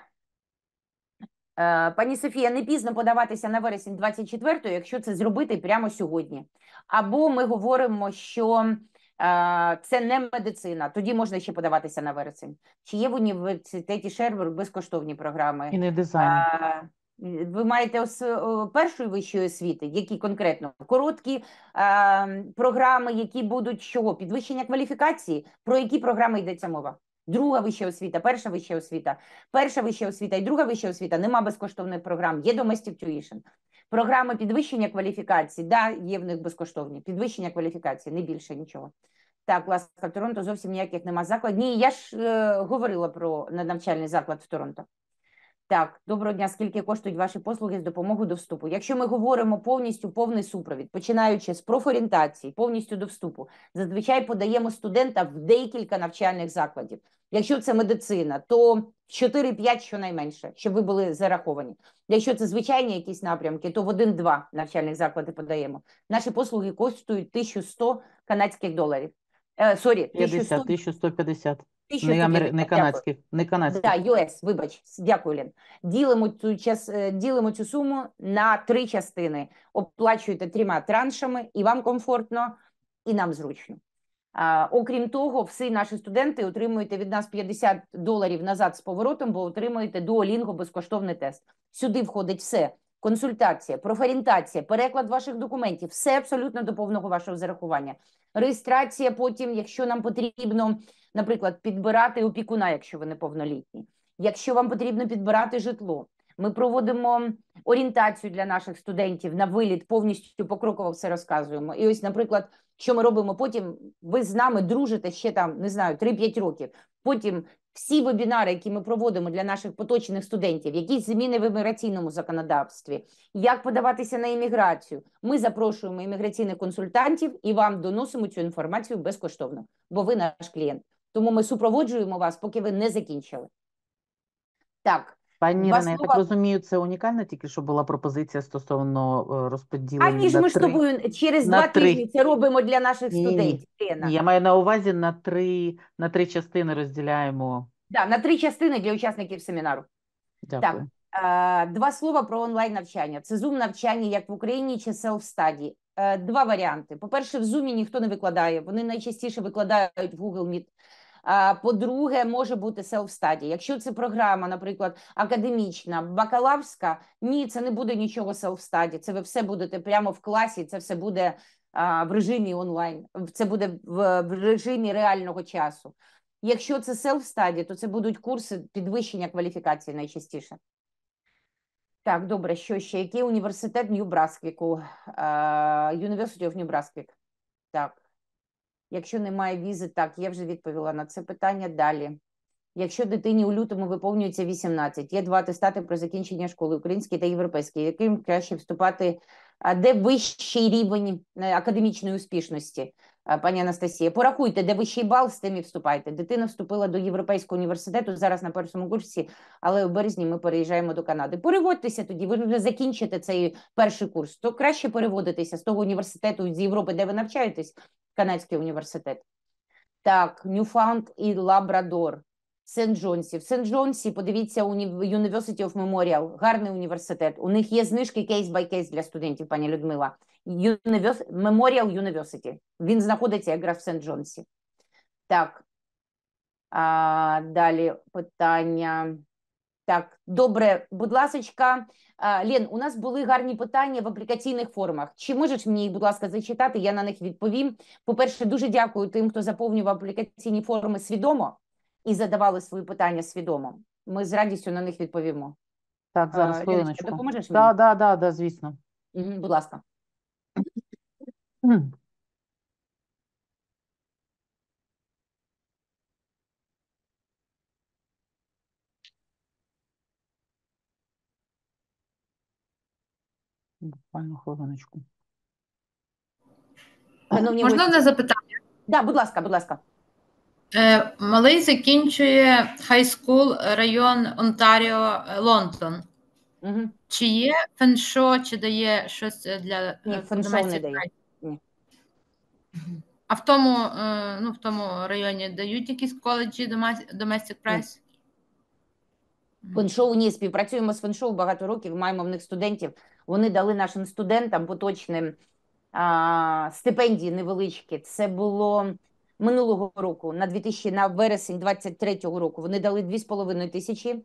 Е, пані Софія, не пізно подаватися на вересень 24-го, якщо це зробити прямо сьогодні. Або ми говоримо, що Е, це не медицина, тоді можна ще подаватися на вересень. Чи є в університеті Шербер безкоштовні програми? І не дизайн. Е, ви маєте першої вищої освіти, які конкретно короткі е, програми, які будуть чого? Підвищення кваліфікації, про які програми йдеться мова? друга вища освіта, перша вища освіта, перша вища освіта і друга вища освіта. Нема безкоштовних програм. Є domestic tuition. Програми підвищення кваліфікації, да, є в них безкоштовні. Підвищення кваліфікації, не більше нічого. Так, ласка, в Торонто зовсім ніяких нема закладів. Ні, я ж е, говорила про навчальний заклад в Торонто. Так, доброго дня. Скільки коштують ваші послуги з допомогою до вступу? Якщо ми говоримо повністю повний супровід, починаючи з профорієнтації, повністю до вступу, зазвичай подаємо студента в декілька навчальних закладів. Якщо це медицина, то 4-5 щонайменше, щоб ви були зараховані. Якщо це звичайні якісь напрямки, то в 1-2 навчальних заклади подаємо. Наші послуги коштують 1100 канадських доларів. Е, сорі, 1150. Тисячу ну, не, амер... не канадських, не канадських. Так, да, US, вибач, дякую, Лін. Ділимо цю, час... Э, Ділимо цю суму на три частини. Оплачуєте трьома траншами, і вам комфортно, і нам зручно. А, Окрім того, всі наші студенти отримуєте від нас 50 доларів назад з поворотом, бо отримуєте Duolingo безкоштовний тест. Сюди входить все: консультація, профорієнтація, переклад ваших документів, все абсолютно до повного вашого зарахування. Реєстрація потім, якщо нам потрібно наприклад, підбирати опікуна, якщо ви неповнолітні, якщо вам потрібно підбирати житло. Ми проводимо орієнтацію для наших студентів на виліт, повністю покроково все розказуємо. І ось, наприклад, що ми робимо потім, ви з нами дружите ще там, не знаю, 3-5 років. Потім всі вебінари, які ми проводимо для наших поточних студентів, якісь зміни в імміграційному законодавстві, як подаватися на імміграцію. Ми запрошуємо імміграційних консультантів і вам доносимо цю інформацію безкоштовно, бо ви наш клієнт. Тому ми супроводжуємо вас, поки ви не закінчили. Так. Пані Ірине, я так розумію, це унікальна тільки що була пропозиція стосовно е, розподілення. Аніж ми ж з тобою через два тижні це робимо для наших студентів. Ні, Я маю на увазі на три на три частини розділяємо. Так, на три частини для учасників семінару. Дякую. Так, е, два слова про онлайн навчання. Це Zoom навчання як в Україні чи self-study. Е, два варіанти. По перше, в Zoom ніхто не викладає. Вони найчастіше викладають в Google Meet. По-друге, може бути селф-стаді. Якщо це програма, наприклад, академічна, бакалаврська, ні, це не буде нічого селф-стаді. Це ви все будете прямо в класі, це все буде в режимі онлайн, це буде в режимі реального часу. Якщо це селф-стаді, то це будуть курси підвищення кваліфікації найчастіше. Так, добре, що ще? Який університет Нью-Брасвіку? University of Нью-Брасвік. Так. Якщо немає візи, так, я вже відповіла на це питання далі. Якщо дитині у лютому виповнюється 18, є два атестати про закінчення школи український та європейський, яким краще вступати, а де вищий рівень е, академічної успішності, е, пані Анастасія. Порахуйте, де вищий бал, з тим і вступайте. Дитина вступила до європейського університету зараз на першому курсі, але у березні ми переїжджаємо до Канади. Переводьтеся тоді, ви вже закінчите цей перший курс. То краще переводитися з того університету з Європи, де ви навчаєтесь, Канадський університет. Так, Ньюфаунд і Лабрадор, Сент-Джонсі. В Сент-Джонсі, подивіться, University of Memorial, гарний університет. У них є знижки кейс-бай-кейс для студентів, пані Людмила. Memorial University. Він знаходиться якраз в Сент-Джонсі. Так. А, Далі питання. Так, добре, будь ласка, е, Лен, у нас були гарні питання в аплікаційних формах. Чи можеш мені їх, будь ласка, зачитати? Я на них відповім. По-перше, дуже дякую тим, хто заповнював аплікаційні форми свідомо і задавали свої питання свідомо. Ми з радістю на них відповімо. Так, е, зараз хвилиночку. допоможеш мені? да, да, да, да, звісно. Будь ласка. Буквально хвилиночку. Шановні ну, Можна гості? одне запитання? Да, будь ласка, будь ласка. Е, малий закінчує school район Онтаріо, е, Лондон. Угу. Чи є феншо, чи дає щось е, для е, Ні, феншоу не дає. Ні. А в тому, ну, в тому районі дають якісь коледжі domestic price? Мгм. Феншоу ні, співпрацюємо з феншоу багато років, маємо в них студентів вони дали нашим студентам поточним а, стипендії невеличкі. Це було минулого року, на 2000, на вересень 23-го року. Вони дали 2,5 тисячі.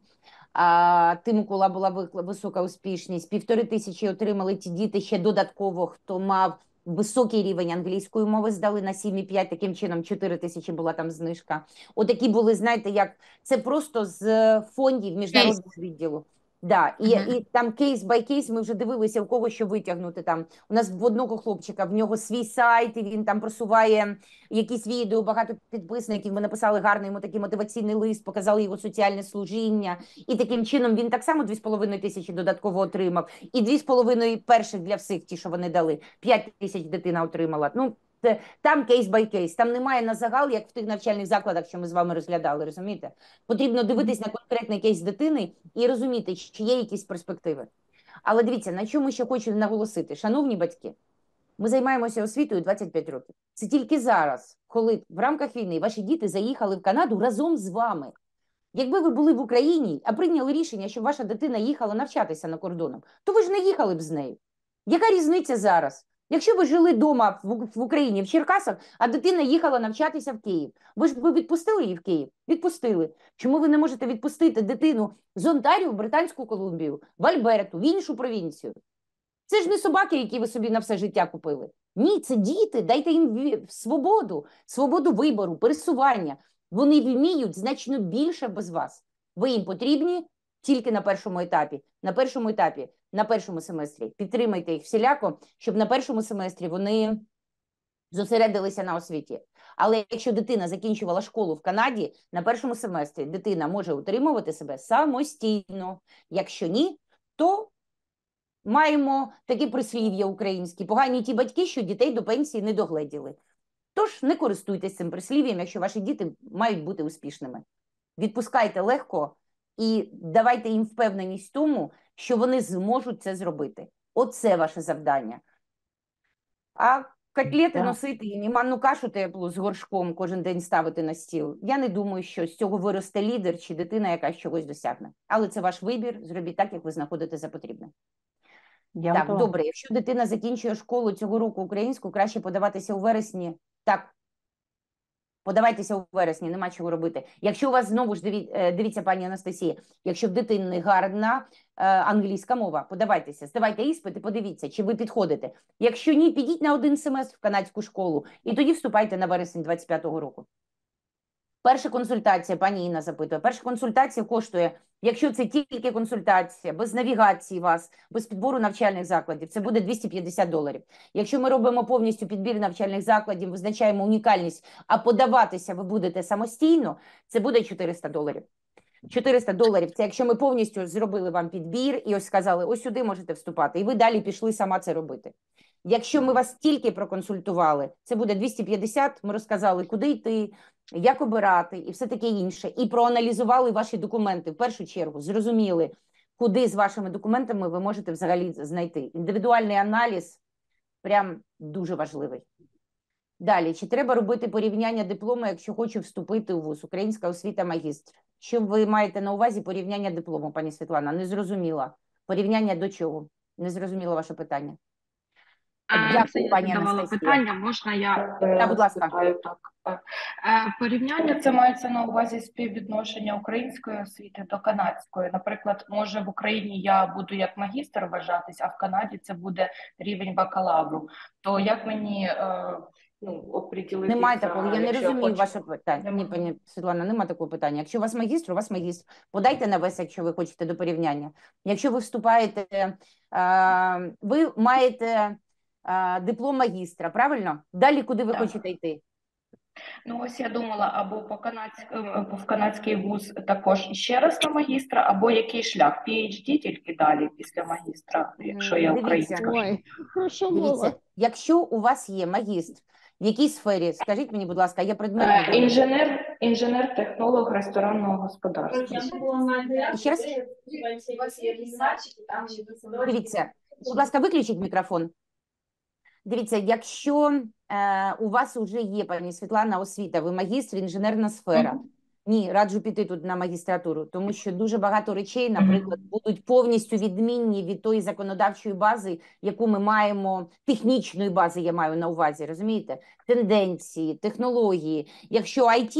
А тим, у кола була висока успішність, півтори тисячі отримали ті діти ще додатково, хто мав високий рівень англійської мови, здали на 7,5, таким чином 4 тисячі була там знижка. Отакі були, знаєте, як це просто з фондів міжнародного відділу. Да, і mm-hmm. і там кейс бай кейс. Ми вже дивилися у кого що витягнути там. У нас в одного хлопчика в нього свій сайт, і він там просуває якісь відео. Багато підписників ми написали гарний йому такий мотиваційний лист, показали його соціальне служіння, і таким чином він так само 2,5 тисячі додатково отримав, і 2,5 перших для всіх, ті, що вони дали, 5 тисяч дитина отримала. Ну там кейс бай кейс, там немає на загал, як в тих навчальних закладах, що ми з вами розглядали, розумієте? Потрібно дивитись на конкретний кейс дитини і розуміти, чи є якісь перспективи. Але дивіться, на чому ще хочу наголосити, шановні батьки, ми займаємося освітою 25 років. Це тільки зараз, коли в рамках війни ваші діти заїхали в Канаду разом з вами. Якби ви були в Україні, а прийняли рішення, що ваша дитина їхала навчатися на кордоном, то ви ж не їхали б з нею. Яка різниця зараз? Якщо ви жили вдома в Україні, в Черкасах, а дитина їхала навчатися в Київ, ви ж ви відпустили її в Київ? Відпустили. Чому ви не можете відпустити дитину з Онтаріо в Британську Колумбію, в Альберту, в іншу провінцію? Це ж не собаки, які ви собі на все життя купили. Ні, це діти. Дайте їм свободу, свободу вибору, пересування. Вони вміють значно більше без вас. Ви їм потрібні тільки на першому етапі. На першому етапі на першому семестрі. Підтримайте їх всіляко, щоб на першому семестрі вони зосередилися на освіті. Але якщо дитина закінчувала школу в Канаді, на першому семестрі дитина може утримувати себе самостійно. Якщо ні, то маємо такі прислів'я українські, погані ті батьки, що дітей до пенсії не догледіли. Тож не користуйтесь цим прислів'ям, якщо ваші діти мають бути успішними. Відпускайте легко і давайте їм впевненість тому, що вони зможуть це зробити. Оце ваше завдання. А котлети yeah. носити і німанну кашу теплу з горшком кожен день ставити на стіл. Я не думаю, що з цього виросте лідер чи дитина, яка чогось досягне. Але це ваш вибір. Зробіть так, як ви знаходите за потрібне. Я так, добре, якщо дитина закінчує школу цього року українську, краще подаватися у вересні. Так, Подавайтеся у вересні, нема чого робити. Якщо у вас знову ж диві, е, дивіться, пані Анастасія, якщо в дитини гарна е, англійська мова, подавайтеся, здавайте іспити, подивіться, чи ви підходите. Якщо ні, підіть на один семестр в канадську школу і тоді вступайте на вересень 25-го року. Перша консультація, пані Інна запитує, перша консультація коштує, якщо це тільки консультація, без навігації вас, без підбору навчальних закладів, це буде 250 доларів. Якщо ми робимо повністю підбір навчальних закладів, визначаємо унікальність, а подаватися ви будете самостійно, це буде 400 доларів. 400 доларів це якщо ми повністю зробили вам підбір і ось сказали, ось сюди можете вступати, і ви далі пішли сама це робити. Якщо ми вас тільки проконсультували, це буде 250, Ми розказали, куди йти, як обирати, і все таке інше, і проаналізували ваші документи в першу чергу, зрозуміли, куди з вашими документами ви можете взагалі знайти. Індивідуальний аналіз прям дуже важливий. Далі, чи треба робити порівняння диплому, якщо хочу вступити у вуз? Українська освіта магістр. Що ви маєте на увазі порівняння диплому, пані Світлана? Не зрозуміла. Порівняння до чого? Не зрозуміло ваше питання. Дякую, пані Анастасія. питання. Можна я да, будь ласка. Е, так е, порівняння? Це мається на увазі співвідношення української освіти до канадської. Наприклад, може в Україні я буду як магістр вважатись, а в Канаді це буде рівень бакалавру. То як мені е, ну оприділити немає такого? Я не розумію хочу... ваше питання. Ні, пані Світлана, немає такого питання. Якщо у вас магістр, у вас магістр. Подайте на весь, якщо ви хочете до порівняння. Якщо ви вступаєте, ви маєте. Е, диплом магістра, правильно? Далі куди ви так. хочете йти? Ну, ось я думала, або по канадськ... Е, е, в канадський вуз також ще раз на магістра, або який шлях? PHD тільки далі після магістра, якщо я українська. Дивіться, якщо у вас є магістр, в якій сфері? Скажіть мені, будь ласка, я предмет. Е, інженер, інженер, технолог ресторанного господарства. Ще раз? Дивіться, будь ласка, виключіть мікрофон. Дивіться, якщо е, у вас вже є пані Світлана освіта, ви магістр, інженерна сфера. Mm -hmm. Ні, раджу піти тут на магістратуру, тому що дуже багато речей, наприклад, будуть повністю відмінні від тої законодавчої бази, яку ми маємо технічної бази. Я маю на увазі, розумієте? Тенденції, технології. Якщо IT,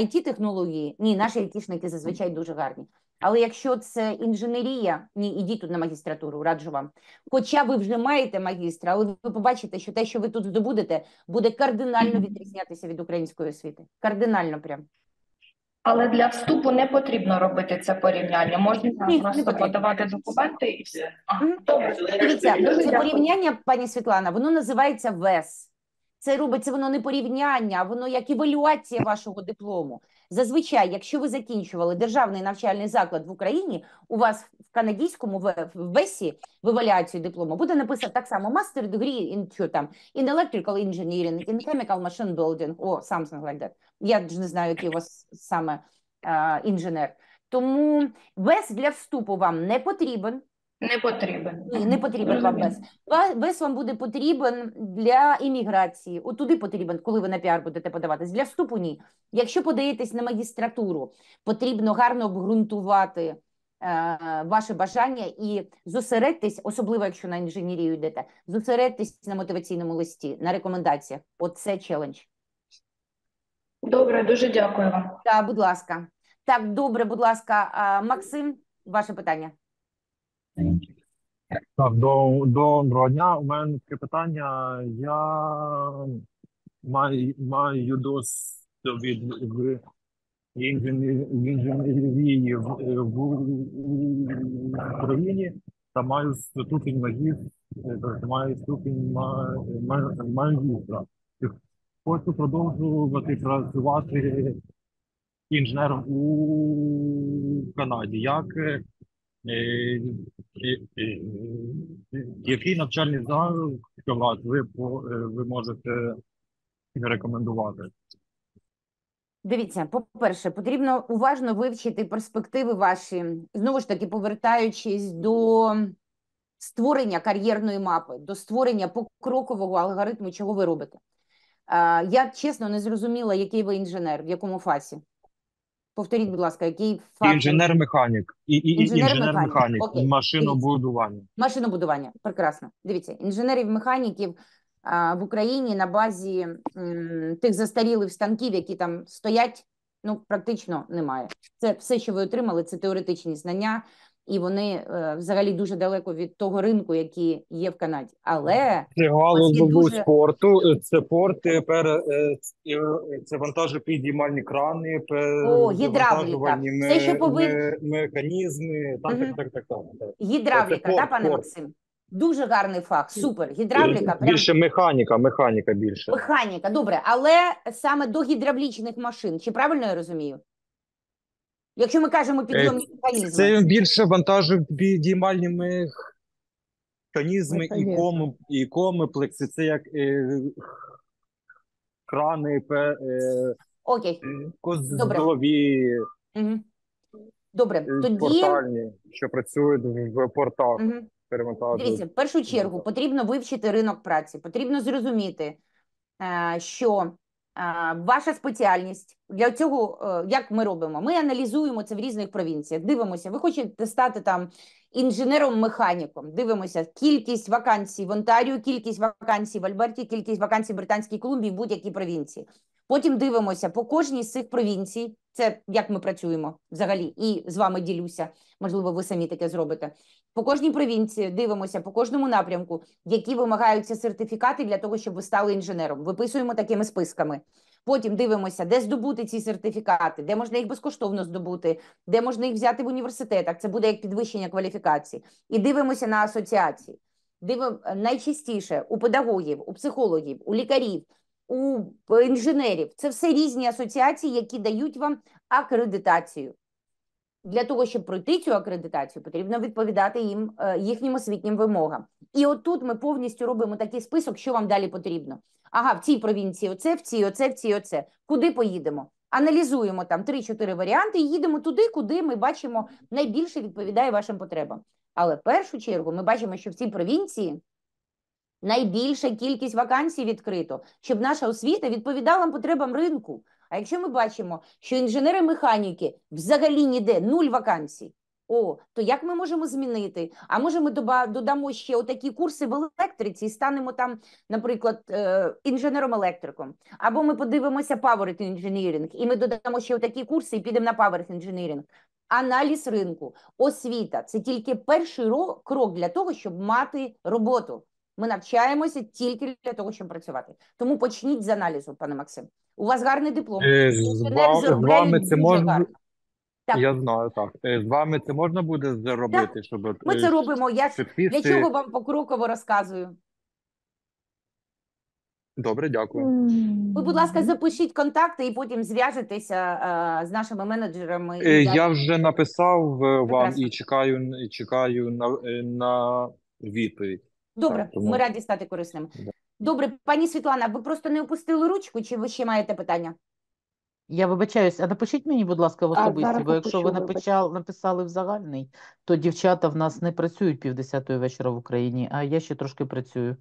IT технології, ні, наші айтішники зазвичай дуже гарні. Але якщо це інженерія, ні, ідіть тут на магістратуру, раджу вам. Хоча ви вже маєте магістра, але ви побачите, що те, що ви тут здобудете, буде кардинально відрізнятися від української освіти. Кардинально прям. Але для вступу не потрібно робити це порівняння. Можна Ні, просто подавати документи і все. А, Мгм. добре. Дивіться, це порівняння, пані Світлана, воно називається ВЕС. Це робиться воно не порівняння, а воно як евалюація вашого диплому. Зазвичай, якщо ви закінчували державний навчальний заклад в Україні, у вас в канадійському весі в евалюацію диплому буде написано так само master degree in там in electrical engineering, in chemical machine building, or something like that. Я ж не знаю, який у вас саме а, інженер. Тому вес для вступу вам не потрібен. Не потрібен. Ні, не потрібен вам без. вес вам буде потрібен для імміграції. От туди потрібен, коли ви на піар будете подаватись. Для вступу ні. Якщо подаєтесь на магістратуру, потрібно гарно обґрунтувати е, ваше бажання і зосередьтесь, особливо якщо на інженерію йдете, зосередьтесь на мотиваційному листі, на рекомендаціях. Оце челендж. Добре, дуже дякую вам. Так, будь ласка. Так, добре, будь ласка, Максим, ваше питання. Так, до, доброго дня. У мене таке питання. Я маю, маю досвід в інженер- в інженерії в, в Україні та маю ступінь магістра, е, маю ступінь ма- магістра. Хочу продовжувати працювати інженером у Канаді. Як Е, е, е, який навчальний заклад ви ви можете рекомендувати? Дивіться, по-перше, потрібно уважно вивчити перспективи ваші, знову ж таки, повертаючись до створення кар'єрної мапи, до створення покрокового алгоритму, чого ви робите. Я чесно не зрозуміла, який ви інженер, в якому фасі. Повторіть, будь ласка, який факт інженер-механік і і, інженер-механік інженер машинобудування. Машинобудування. Прекрасно. Дивіться, інженерів-механіків в Україні на базі м, тих застарілих станків, які там стоять, ну практично немає. Це все, що ви отримали, це теоретичні знання і вони е, взагалі дуже далеко від того ринку, який є в Канаді. Але це дуже... спорту, е, це порт. Тепер е, це вантажопідіймальні крани, пер... О, гідравліка. Ме... Все, механізми, так, угу. так, так, так, так, Гідравліка, так, да, пане порт. Максим? Дуже гарний факт. супер. Гідравліка прям... більше механіка, механіка більше. Механіка, добре, але саме до гідравлічних машин. Чи правильно я розумію? Якщо ми кажемо е, підйомні механізми, це більше вантажу підіймальні механізми і коми, і комиплекси, це як е, крани, пе, е, Окей. Е, козлові. Угу. Добре, е, тоді портальні, що працюють в портах. Угу. Дивіться, в першу чергу потрібно вивчити ринок праці, потрібно зрозуміти, що Ваша спеціальність для цього, е, як ми робимо? Ми аналізуємо це в різних провінціях. Дивимося, ви хочете стати там інженером-механіком. Дивимося, кількість вакансій в Онтаріо, кількість вакансій в Альберті, кількість вакансій в Британській Колумбії в будь-якій провінції. Потім дивимося по кожній з цих провінцій. Це як ми працюємо взагалі, і з вами ділюся. Можливо, ви самі таке зробите. По кожній провінції дивимося по кожному напрямку, які вимагаються сертифікати для того, щоб ви стали інженером. Виписуємо такими списками. Потім дивимося, де здобути ці сертифікати, де можна їх безкоштовно здобути, де можна їх взяти в університетах. Це буде як підвищення кваліфікації. І дивимося на асоціації. Дивимо найчастіше у педагогів, у психологів, у лікарів у інженерів. Це все різні асоціації, які дають вам акредитацію. Для того, щоб пройти цю акредитацію, потрібно відповідати їм е, їхнім освітнім вимогам. І отут ми повністю робимо такий список, що вам далі потрібно. Ага, в цій провінції оце, в цій, оце, в цій, оце. Куди поїдемо? Аналізуємо там 3-4 варіанти і їдемо туди, куди ми бачимо найбільше відповідає вашим потребам. Але в першу чергу ми бачимо, що в цій провінції найбільша кількість вакансій відкрито, щоб наша освіта відповідала потребам ринку. А якщо ми бачимо, що інженери механіки взагалі ніде нуль вакансій, о, то як ми можемо змінити? А може, ми додамо ще отакі курси в електриці і станемо там, наприклад, е, інженером-електриком. Або ми подивимося Power Engineering, і ми додамо ще отакі курси і підемо на Power Engineering. Аналіз ринку, освіта це тільки перший крок для того, щоб мати роботу. Ми навчаємося тільки для того, щоб працювати. Тому почніть з аналізу, пане Максим. У вас гарний диплом. Е, з, ва... з вами це можна. Гарно. Так. Я знаю, так е, з вами це можна буде зробити, так. щоб ми е, це робимо. Я для чого вам покроково розказую. Добре, дякую. Ви, будь ласка, запишіть контакти і потім зв'яжетеся з нашими менеджерами. Я вже написав Прекрасно. вам і чекаю, чекаю на, на відповідь. Добре, тому... ми раді стати корисними. Добре, пані Світлана, ви просто не опустили ручку, чи ви ще маєте питання? Я вибачаюсь, а напишіть мені, будь ласка, в особисті, бо якщо ви написали, написали в загальний, то дівчата в нас не працюють півдесятої вечора в Україні, а я ще трошки працюю.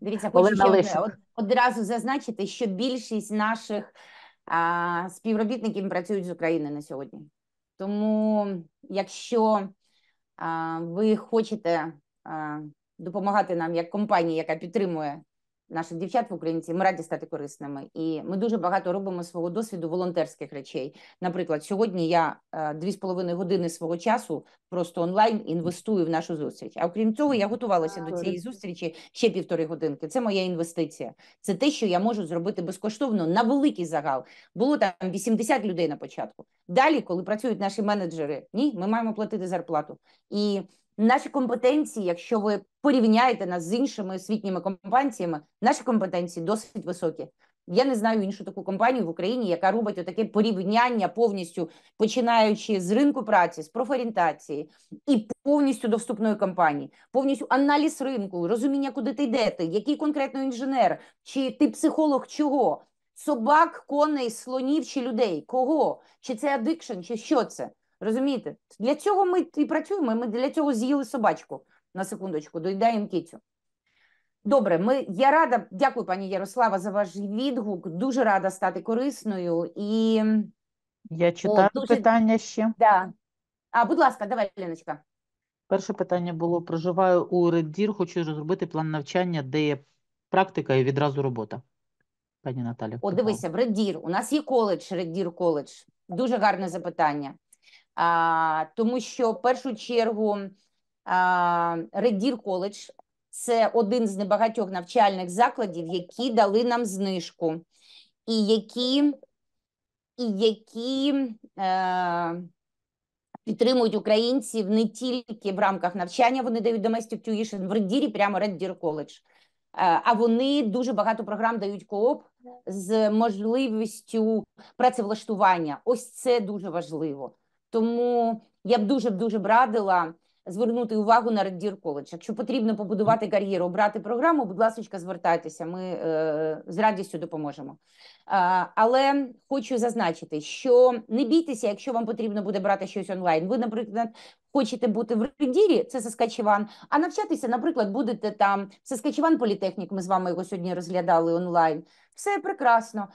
Дивіться, хочу ще одразу зазначити, що більшість наших а, співробітників працюють з України на сьогодні. Тому, якщо а, ви хочете а, допомагати нам як компанія, яка підтримує наших дівчат в Україні, Ми раді стати корисними, і ми дуже багато робимо свого досвіду волонтерських речей. Наприклад, сьогодні я е, дві з половиною години свого часу просто онлайн інвестую в нашу зустріч. А окрім цього, я готувалася а, до цієї зустрічі ще півтори годинки. Це моя інвестиція. Це те, що я можу зробити безкоштовно на великий загал. Було там 80 людей на початку. Далі, коли працюють наші менеджери, ні, ми маємо платити зарплату і. Наші компетенції, якщо ви порівняєте нас з іншими освітніми компаніями, наші компетенції досить високі. Я не знаю іншу таку компанію в Україні, яка робить отаке порівняння повністю починаючи з ринку праці, з профорієнтації і повністю до вступної кампанії, повністю аналіз ринку, розуміння, куди ти йде, який конкретно інженер, чи ти психолог чого, собак, коней, слонів чи людей, кого, чи це адикшн, чи що це. Розумієте? Для цього ми і працюємо, ми для цього з'їли собачку на секундочку, доїдаємо кицю. Добре, ми я рада, дякую, пані Ярослава, за ваш відгук. Дуже рада стати корисною і я читаю О, дуже... питання ще. Да. А, будь ласка, давай, Леночка. Перше питання було: проживаю у Реддір, хочу розробити план навчання, де є практика і відразу робота. Пані Наталі. О, дивися, в Реддір. У нас є коледж, Реддір коледж. Дуже гарне запитання а, тому що в першу чергу а, Редір коледж це один з небагатьох навчальних закладів, які дали нам знижку, і які і які а, е, підтримують українців не тільки в рамках навчання, вони дають domestic tuition в Редірі, прямо Реддір коледж. А вони дуже багато програм дають кооп з можливістю працевлаштування. Ось це дуже важливо. Тому я б дуже дуже б радила звернути увагу на Реддір коледж. Якщо потрібно побудувати кар'єру, обрати програму, будь ласка, звертайтеся, ми е, з радістю допоможемо. Е, але хочу зазначити, що не бійтеся, якщо вам потрібно буде брати щось онлайн. Ви, наприклад, хочете бути в Реддірі, це Саскачеван, а навчатися, наприклад, будете там Саскачеван політехнік. Ми з вами його сьогодні розглядали онлайн. Все прекрасно.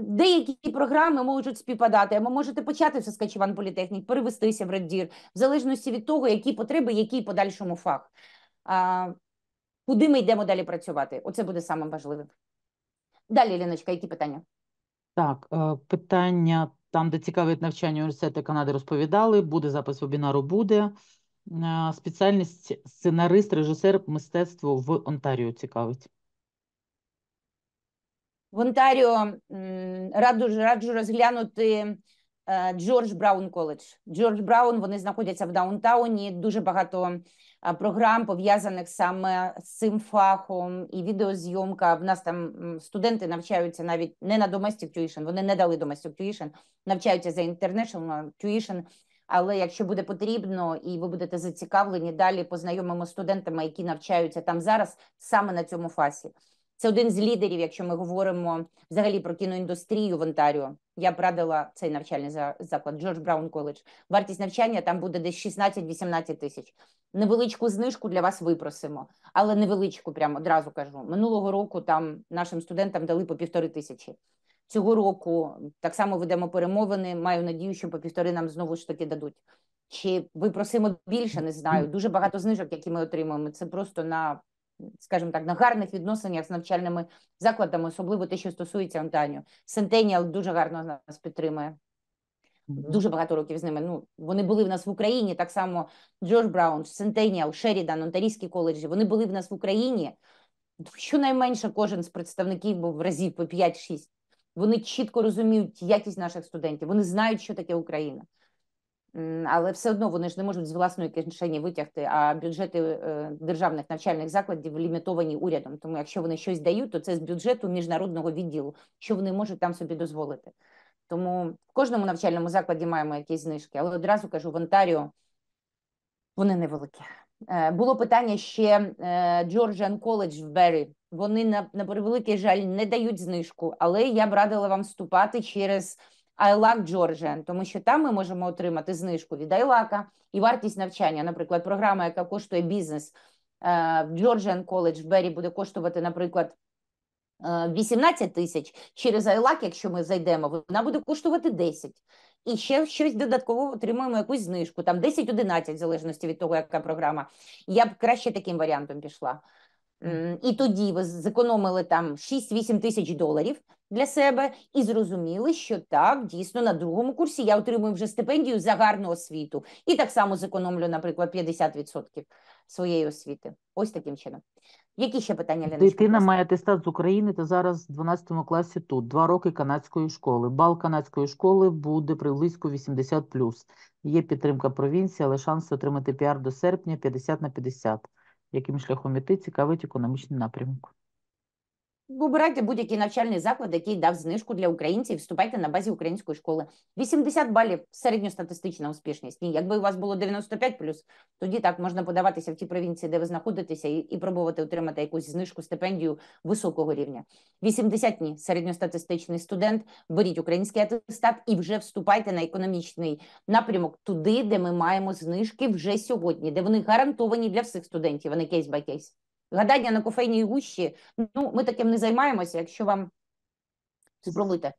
Деякі програми можуть співпадати, ми можете почати в Saskatchewan Політехнік, перевестися в Red в залежності від того, які потреби, який подальшому фах. Куди ми йдемо далі працювати? Оце буде самим важливим. Далі, Ліночка, які питання? Так, е, питання там, де цікавить навчання університету Канади, розповідали. Буде запис вебінару, буде. Е, спеціальність сценарист, режисер мистецтво в Онтаріо цікавить. В Онтаріо раджу, раджу розглянути е, Джордж Браун коледж. Джордж Браун вони знаходяться в Даунтауні. Дуже багато програм пов'язаних саме з цим фахом і відеозйомка. В нас там студенти навчаються навіть не на domestic tuition, Вони не дали domestic tuition, навчаються за international tuition. Але якщо буде потрібно, і ви будете зацікавлені, далі познайомимо студентами, які навчаються там зараз саме на цьому фасі. Це один з лідерів, якщо ми говоримо взагалі про кіноіндустрію в Онтаріо. Я б радила цей навчальний заклад Джордж Браун Коледж. Вартість навчання там буде десь 16-18 тисяч. Невеличку знижку для вас випросимо, але невеличку, прямо одразу кажу. Минулого року там нашим студентам дали по півтори тисячі. Цього року так само ведемо перемовини. Маю надію, що по півтори нам знову ж таки дадуть. Чи випросимо більше? Не знаю. Дуже багато знижок, які ми отримуємо. Це просто на скажімо так, на гарних відносинах з навчальними закладами, особливо те, що стосується Антанію. Сентеніал дуже гарно нас підтримує. Дуже багато років з ними. Ну вони були в нас в Україні. Так само Джордж Браун, Сентеніал, Шерідан, Онтарійські коледжі. Вони були в нас в Україні. Щонайменше кожен з представників був разів по 5-6. Вони чітко розуміють якість наших студентів. Вони знають, що таке Україна але все одно вони ж не можуть з власної кишені витягти. А бюджети е, державних навчальних закладів лімітовані урядом. Тому якщо вони щось дають, то це з бюджету міжнародного відділу, що вони можуть там собі дозволити. Тому в кожному навчальному закладі маємо якісь знижки, але одразу кажу, в Онтаріо вони невеликі. Е, було питання ще е, Georgian Коледж в Беррі. Вони на, на превеликий жаль не дають знижку, але я б радила вам вступати через. Айлак Georgian, тому що там ми можемо отримати знижку від Айлака і вартість навчання. Наприклад, програма, яка коштує бізнес е, в Georgian Коледж в Бері, буде коштувати, наприклад. 18 е, тисяч через Айлак, якщо ми зайдемо, вона буде коштувати 10. І ще щось додатково отримуємо якусь знижку, там 10-11, в залежності від того, яка програма. Я б краще таким варіантом пішла. І тоді ви зекономили там 6-8 тисяч доларів для себе і зрозуміли, що так дійсно на другому курсі я отримую вже стипендію за гарну освіту. І так само зекономлю, наприклад, 50% своєї освіти. Ось таким чином. Які ще питання Ліночка? дитина має атестат з України та зараз в 12 класі тут два роки канадської школи. Бал канадської школи буде приблизно 80+. Є підтримка провінції, але шанс отримати піар до серпня 50 на 50 яким шляхом іти цікавить економічний напрямок. Вибирайте будь-який навчальний заклад, який дав знижку для українців, вступайте на базі української школи. 80 балів середньостатистична успішність. Ні, якби у вас було 95 плюс, тоді так можна подаватися в ті провінції, де ви знаходитеся, і, і пробувати отримати якусь знижку стипендію високого рівня. 80 – ні, середньостатистичний студент. Беріть український атестат і вже вступайте на економічний напрямок туди, де ми маємо знижки вже сьогодні, де вони гарантовані для всіх студентів, а не кейс-бай-кейс гадання на кофейній гущі. Ну, ми таким не займаємося, якщо вам спробуйте.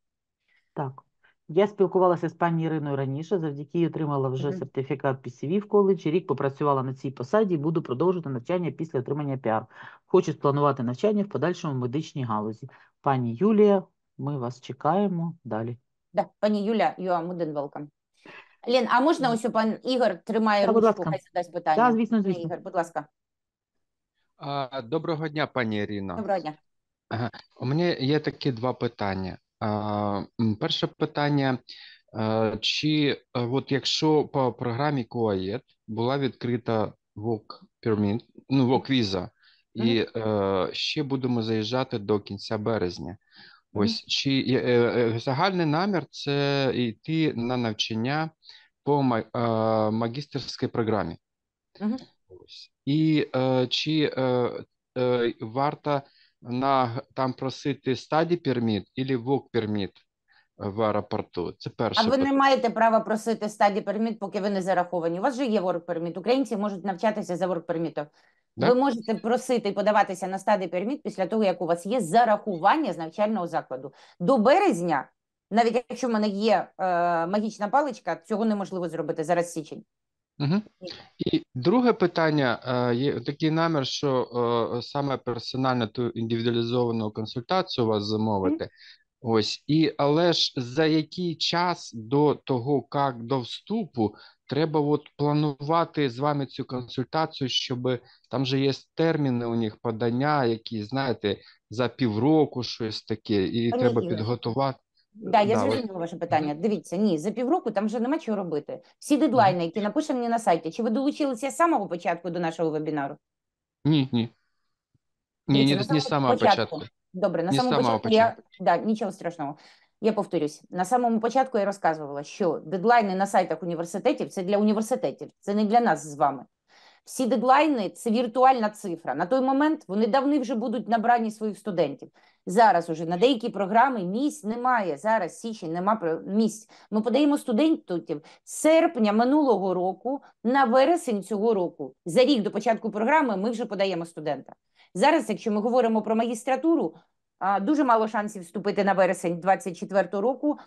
Так. Я спілкувалася з пані Іриною раніше, завдяки їй отримала вже сертифікат PCV в коледжі. Рік попрацювала на цій посаді і буду продовжувати навчання після отримання піар. Хочу спланувати навчання в подальшому медичній галузі. Пані Юлія, ми вас чекаємо далі. Да, пані Юля, you are more than welcome. Лен, а можна ось пан Ігор тримає Та, ручку, хай задасть питання? Да, звісно, звісно. Ігор, будь ласка. Доброго дня, пані Ірино. Доброго дня. У мене є такі два питання. Перше питання: чи е, от якщо по програмі КОАЄД e була відкрита вок Permit, ну вок віза, і mm -hmm. ще будемо заїжджати до кінця березня. Ось mm -hmm. чи е, загальний намір це йти на навчання по магістерській програмі. Mm -hmm. Ось і е, чи е, е, варто на там просити стаді перміт і вок перміт в аеропорту. Це перше. А ви не маєте права просити стаді перміт, поки ви не зараховані. У вас же є work перміт. Українці можуть навчатися за work пермітом. Ви можете просити подаватися на стадий перміт після того, як у вас є зарахування з навчального закладу. До березня, навіть якщо в мене є е, магічна паличка, цього неможливо зробити зараз січень. Угу. І друге питання е, є такий намір, що е, саме персонально ту індивідуалізовану консультацію вас замовити. Угу. Ось і але ж за який час до того, як до вступу, треба от планувати з вами цю консультацію, щоб там же є терміни у них подання, які знаєте за півроку, щось таке, і Пане треба підготувати. Да, я зрозуміла ваше питання. Дивіться, ні, за півроку там вже нема чого робити. Всі дедлайни, які написані на сайті, чи ви долучилися з самого початку до нашого вебінару? Ні, ні. Ні, ні, не з самого початку. Добре, на самому початку, я да, нічого страшного. Я повторюсь, на самому початку я розказувала, що дедлайни на сайтах університетів це для університетів, це не для нас з вами. Всі дедлайни це віртуальна цифра. На той момент вони давно вже будуть набрані своїх студентів. Зараз уже на деякі програми місць немає. Зараз січень немає місць. Ми подаємо студентів серпня минулого року на вересень цього року. За рік до початку програми ми вже подаємо студента. Зараз, якщо ми говоримо про магістратуру, дуже мало шансів вступити на вересень 2024 року.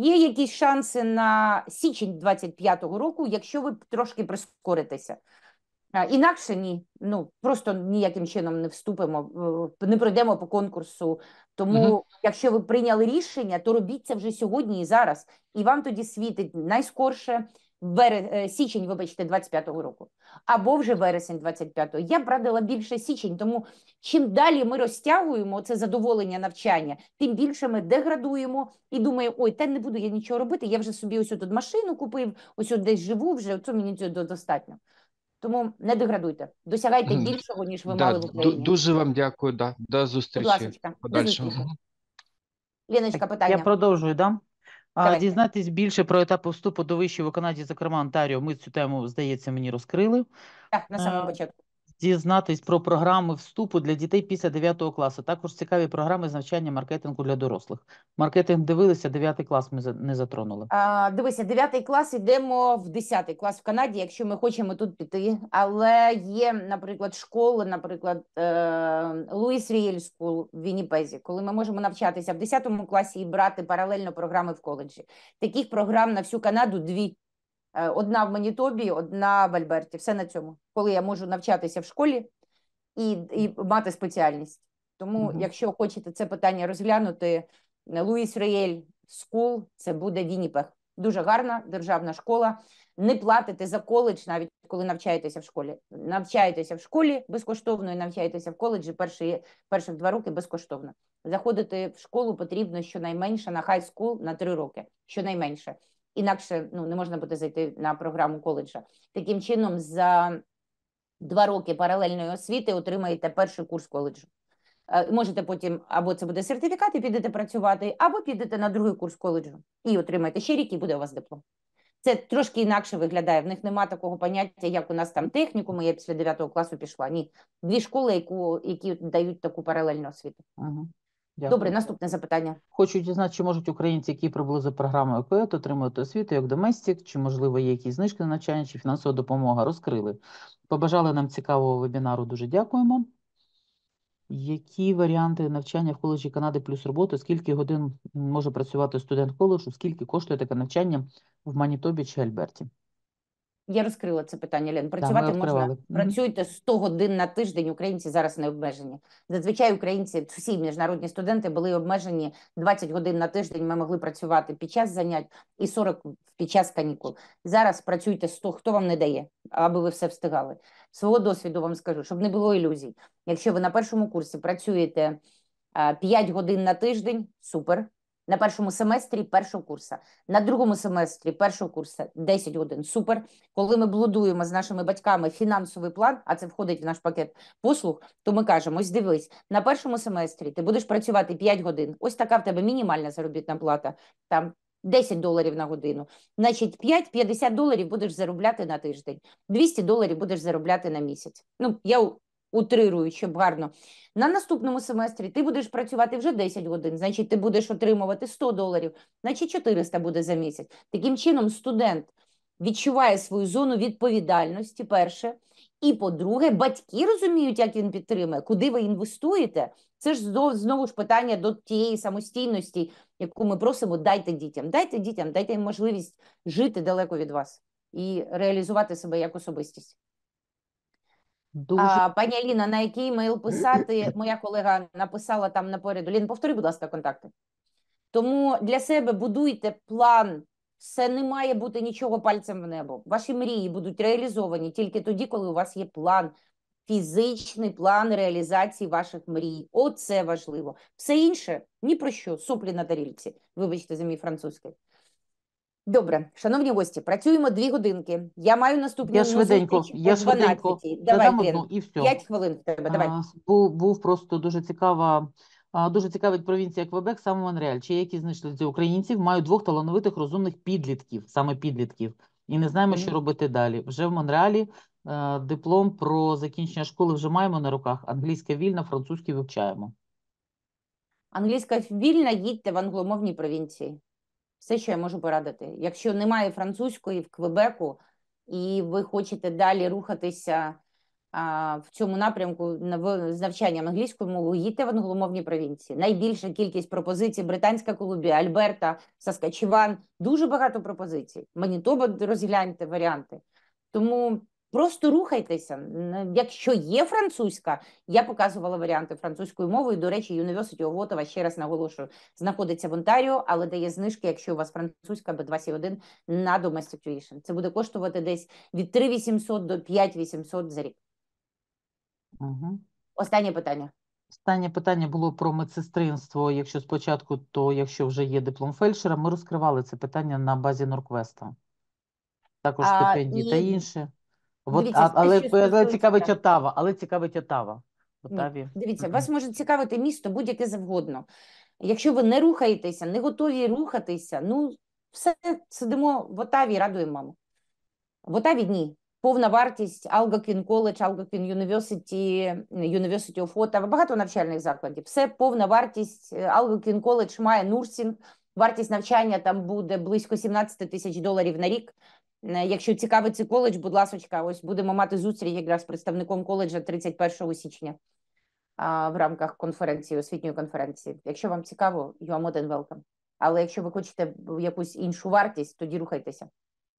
Є якісь шанси на січень 25-го року, якщо ви трошки прискоритеся. Е, інакше ні, ну просто ніяким чином не вступимо, е, не пройдемо по конкурсу. Тому, угу. якщо ви прийняли рішення, то робіть це вже сьогодні і зараз. І вам тоді світить найскорше вере... Е, січень, вибачте, 25-го року або вже вересень 25-го. Я б радила більше січень, тому чим далі ми розтягуємо це задоволення навчання, тим більше ми деградуємо і думаємо, ой, та не буду я нічого робити. Я вже собі ось тут машину купив, ось тут десь живу вже. Це мені цього достатньо. Тому не деградуйте, досягайте більшого, ніж ви да, мали в Україні. Дуже вам дякую, да. до зустрічі. подальшому. Ліночка, питання. Я продовжую, да? Давай. Дізнатись більше про етапи вступу до вищої в Канаді, зокрема Онтаріо. Ми цю тему, здається, мені розкрили. Так, на е, самому початку дізнатись про програми вступу для дітей після 9 класу. Також цікаві програми з навчання маркетингу для дорослих. Маркетинг дивилися, 9 клас ми не затронули. А, Дивися, 9 клас йдемо в 10 клас в Канаді, якщо ми хочемо тут піти. Але є, наприклад, школи, наприклад, Луїс е, Ріель в Вінніпезі, коли ми можемо навчатися в 10 класі і брати паралельно програми в коледжі. Таких програм на всю Канаду дві. Е, одна в Манітобі, одна в Альберті. Все на цьому, коли я можу навчатися в школі і і мати спеціальність. Тому, mm -hmm. якщо хочете це питання розглянути, е, Луїс Реєль Скул це буде Вінніпех. Дуже гарна державна школа. Не платите за коледж, навіть коли навчаєтеся в школі. Навчаєтеся в школі безкоштовно і навчаєтеся в коледжі перші перших два роки безкоштовно. Заходити в школу потрібно щонайменше на хай скул на три роки, щонайменше інакше ну не можна буде зайти на програму коледжа. Таким чином, за два роки паралельної освіти отримаєте перший курс коледжу. Е, можете потім або це буде сертифікат, і підете працювати, або підете на другий курс коледжу і отримаєте ще рік, і буде у вас диплом. Це трошки інакше виглядає. В них нема такого поняття, як у нас там технікум, і я після 9 класу пішла. Ні, дві школи, які, які дають таку паралельну освіту. Ага. Дякую. Добре, наступне запитання. Хочу дізнатися, чи можуть українці, які прибули за програмою КОЕТ, отримати освіту як доместік, чи можливо є якісь знижки на навчання, чи фінансова допомога розкрили. Побажали нам цікавого вебінару. Дуже дякуємо. Які варіанти навчання в коледжі Канади плюс роботи? Скільки годин може працювати студент коледжу? Скільки коштує таке навчання в Манітобі чи Альберті? Я розкрила це питання, Лен. Працювати да, можна працюйте 100 годин на тиждень. Українці зараз не обмежені. Зазвичай українці всі міжнародні студенти були обмежені 20 годин на тиждень. Ми могли працювати під час занять і 40 під час канікул. Зараз працюйте 100, хто вам не дає, аби ви все встигали. Свого досвіду вам скажу, щоб не було ілюзій. Якщо ви на першому курсі працюєте 5 е, годин на тиждень, супер. На першому семестрі першого курсу, на другому семестрі першого курсу 10 годин. Супер. Коли ми блудуємо з нашими батьками фінансовий план, а це входить в наш пакет послуг, то ми кажемо: ось дивись, на першому семестрі ти будеш працювати 5 годин. Ось така в тебе мінімальна заробітна плата, там 10 доларів на годину. Значить, 5-50 доларів будеш заробляти на тиждень, 200 доларів будеш заробляти на місяць. Ну, я Утрируючи гарно. На наступному семестрі ти будеш працювати вже 10 годин, значить, ти будеш отримувати 100 доларів, значить 400 буде за місяць. Таким чином, студент відчуває свою зону відповідальності, перше. І по-друге, батьки розуміють, як він підтримує, куди ви інвестуєте. Це ж знову ж питання до тієї самостійності, яку ми просимо, дайте дітям, дайте дітям, дайте їм можливість жити далеко від вас і реалізувати себе як особистість. Дуже... А, Пані Аліна, на який мейл писати, [clears throat] моя колега написала там напереду. Лін, повтори, будь ласка, контакти. Тому для себе будуйте план, це не має бути нічого пальцем в небо. Ваші мрії будуть реалізовані тільки тоді, коли у вас є план, фізичний план реалізації ваших мрій. Оце важливо. Все інше ні про що, суплі на тарілці. Вибачте за мій французький. Добре, шановні гості, працюємо дві годинки. Я маю наступну я швиденько, я швиденько. Давай, Додам одну, і все. 5 хвилин в тебе. Давай. А, Був, був просто дуже цікава, дуже цікавить провінція Квебек, саме Монреаль. Чи які знайшли для українців, мають двох талановитих розумних підлітків, саме підлітків, і не знаємо, mm -hmm. що робити далі. Вже в Монреалі а, е, диплом про закінчення школи вже маємо на руках. Англійська вільна, французький вивчаємо. Англійська вільна, їдьте в англомовній провінції все, що я можу порадити. Якщо немає французької в Квебеку, і ви хочете далі рухатися а, в цьому напрямку з навчанням англійської мови, їдьте в англомовні провінції. Найбільша кількість пропозицій Британська Колумбія, Альберта, Саскачеван, дуже багато пропозицій. Манітоба розгляньте варіанти. Тому Просто рухайтеся. Якщо є французька, я показувала варіанти французької мови. До речі, University of Ottawa, ще раз наголошую, знаходиться в Онтаріо, але дає знижки, якщо у вас французька b 21 на Domestic Tuition. Це буде коштувати десь від 3800 до 5800 за рік. Угу. Останнє питання. Останнє питання було про медсестринство. Якщо спочатку, то якщо вже є диплом фельдшера, ми розкривали це питання на базі Норквеста. Також стипендії а, і... та інше. Вот, Дивіться, але, але цікавить Отава, але цікавить Отава. Ні, Отаві. Дивіться, вас може цікавити місто будь-яке завгодно. Якщо ви не рухаєтеся, не готові рухатися, ну все сидимо в Отаві, радуємо маму. В Отаві дні. Повна вартість Algonquin College, Algonquin University, University of Ottawa, багато навчальних закладів. Все повна вартість. Е, Algonquin College має нурсінг, вартість навчання там буде близько 17 тисяч доларів на рік. Е, якщо цікавиться коледж, будь ласка, ось будемо мати зустріч якраз з представником коледжа 31 січня а, в рамках конференції, освітньої конференції. Якщо вам цікаво, you are more than welcome. Але якщо ви хочете якусь іншу вартість, тоді рухайтеся,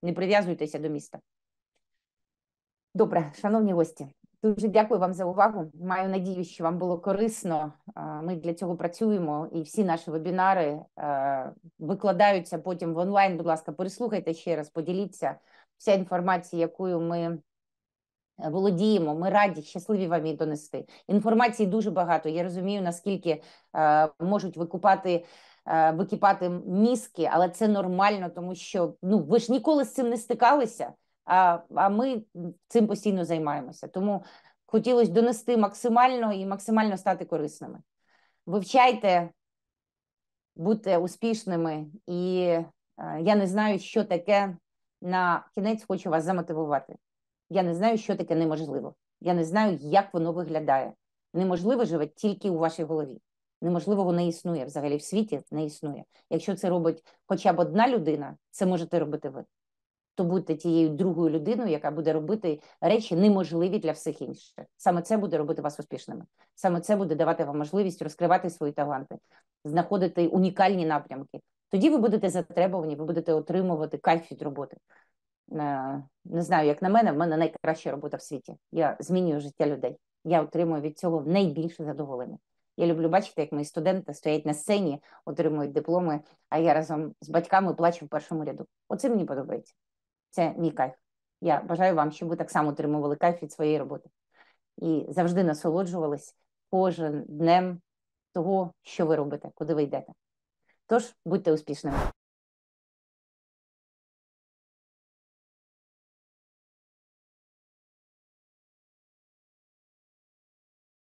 не прив'язуйтеся до міста. Добре, шановні гості. Дуже дякую вам за увагу. Маю надію, що вам було корисно. Ми для цього працюємо, і всі наші вебінари викладаються потім в онлайн. Будь ласка, переслухайте ще раз, поділіться вся інформація, якою ми е, володіємо. Ми раді, щасливі вам її донести. Інформації дуже багато. Я розумію, наскільки е, можуть викупати. Е, википати мізки, але це нормально, тому що ну ви ж ніколи з цим не стикалися а а ми цим постійно займаємося. Тому хотілося донести максимально і максимально стати корисними. Вивчайте, бути успішними, і я не знаю, що таке на кінець хочу вас замотивувати. Я не знаю, що таке неможливо. Я не знаю, як воно виглядає. Неможливо живе тільки у вашій голові. Неможливо, воно існує взагалі в світі не існує. Якщо це робить хоча б одна людина, це можете робити ви то будьте тією другою людиною, яка буде робити речі неможливі для всіх інших. Саме це буде робити вас успішними. Саме це буде давати вам можливість розкривати свої таланти, знаходити унікальні напрямки. Тоді ви будете затребовані, ви будете отримувати кайф від роботи. Е, не знаю, як на мене, в мене найкраща робота в світі. Я змінюю життя людей. Я отримую від цього найбільше задоволення. Я люблю бачити, як мої студенти стоять на сцені, отримують дипломи, а я разом з батьками плачу в першому ряду. Оце мені подобається. Це мій кайф. Я бажаю вам, щоб ви так само отримували кайф від своєї роботи і завжди насолоджувались кожен днем того, що ви робите, куди ви йдете. Тож будьте успішними.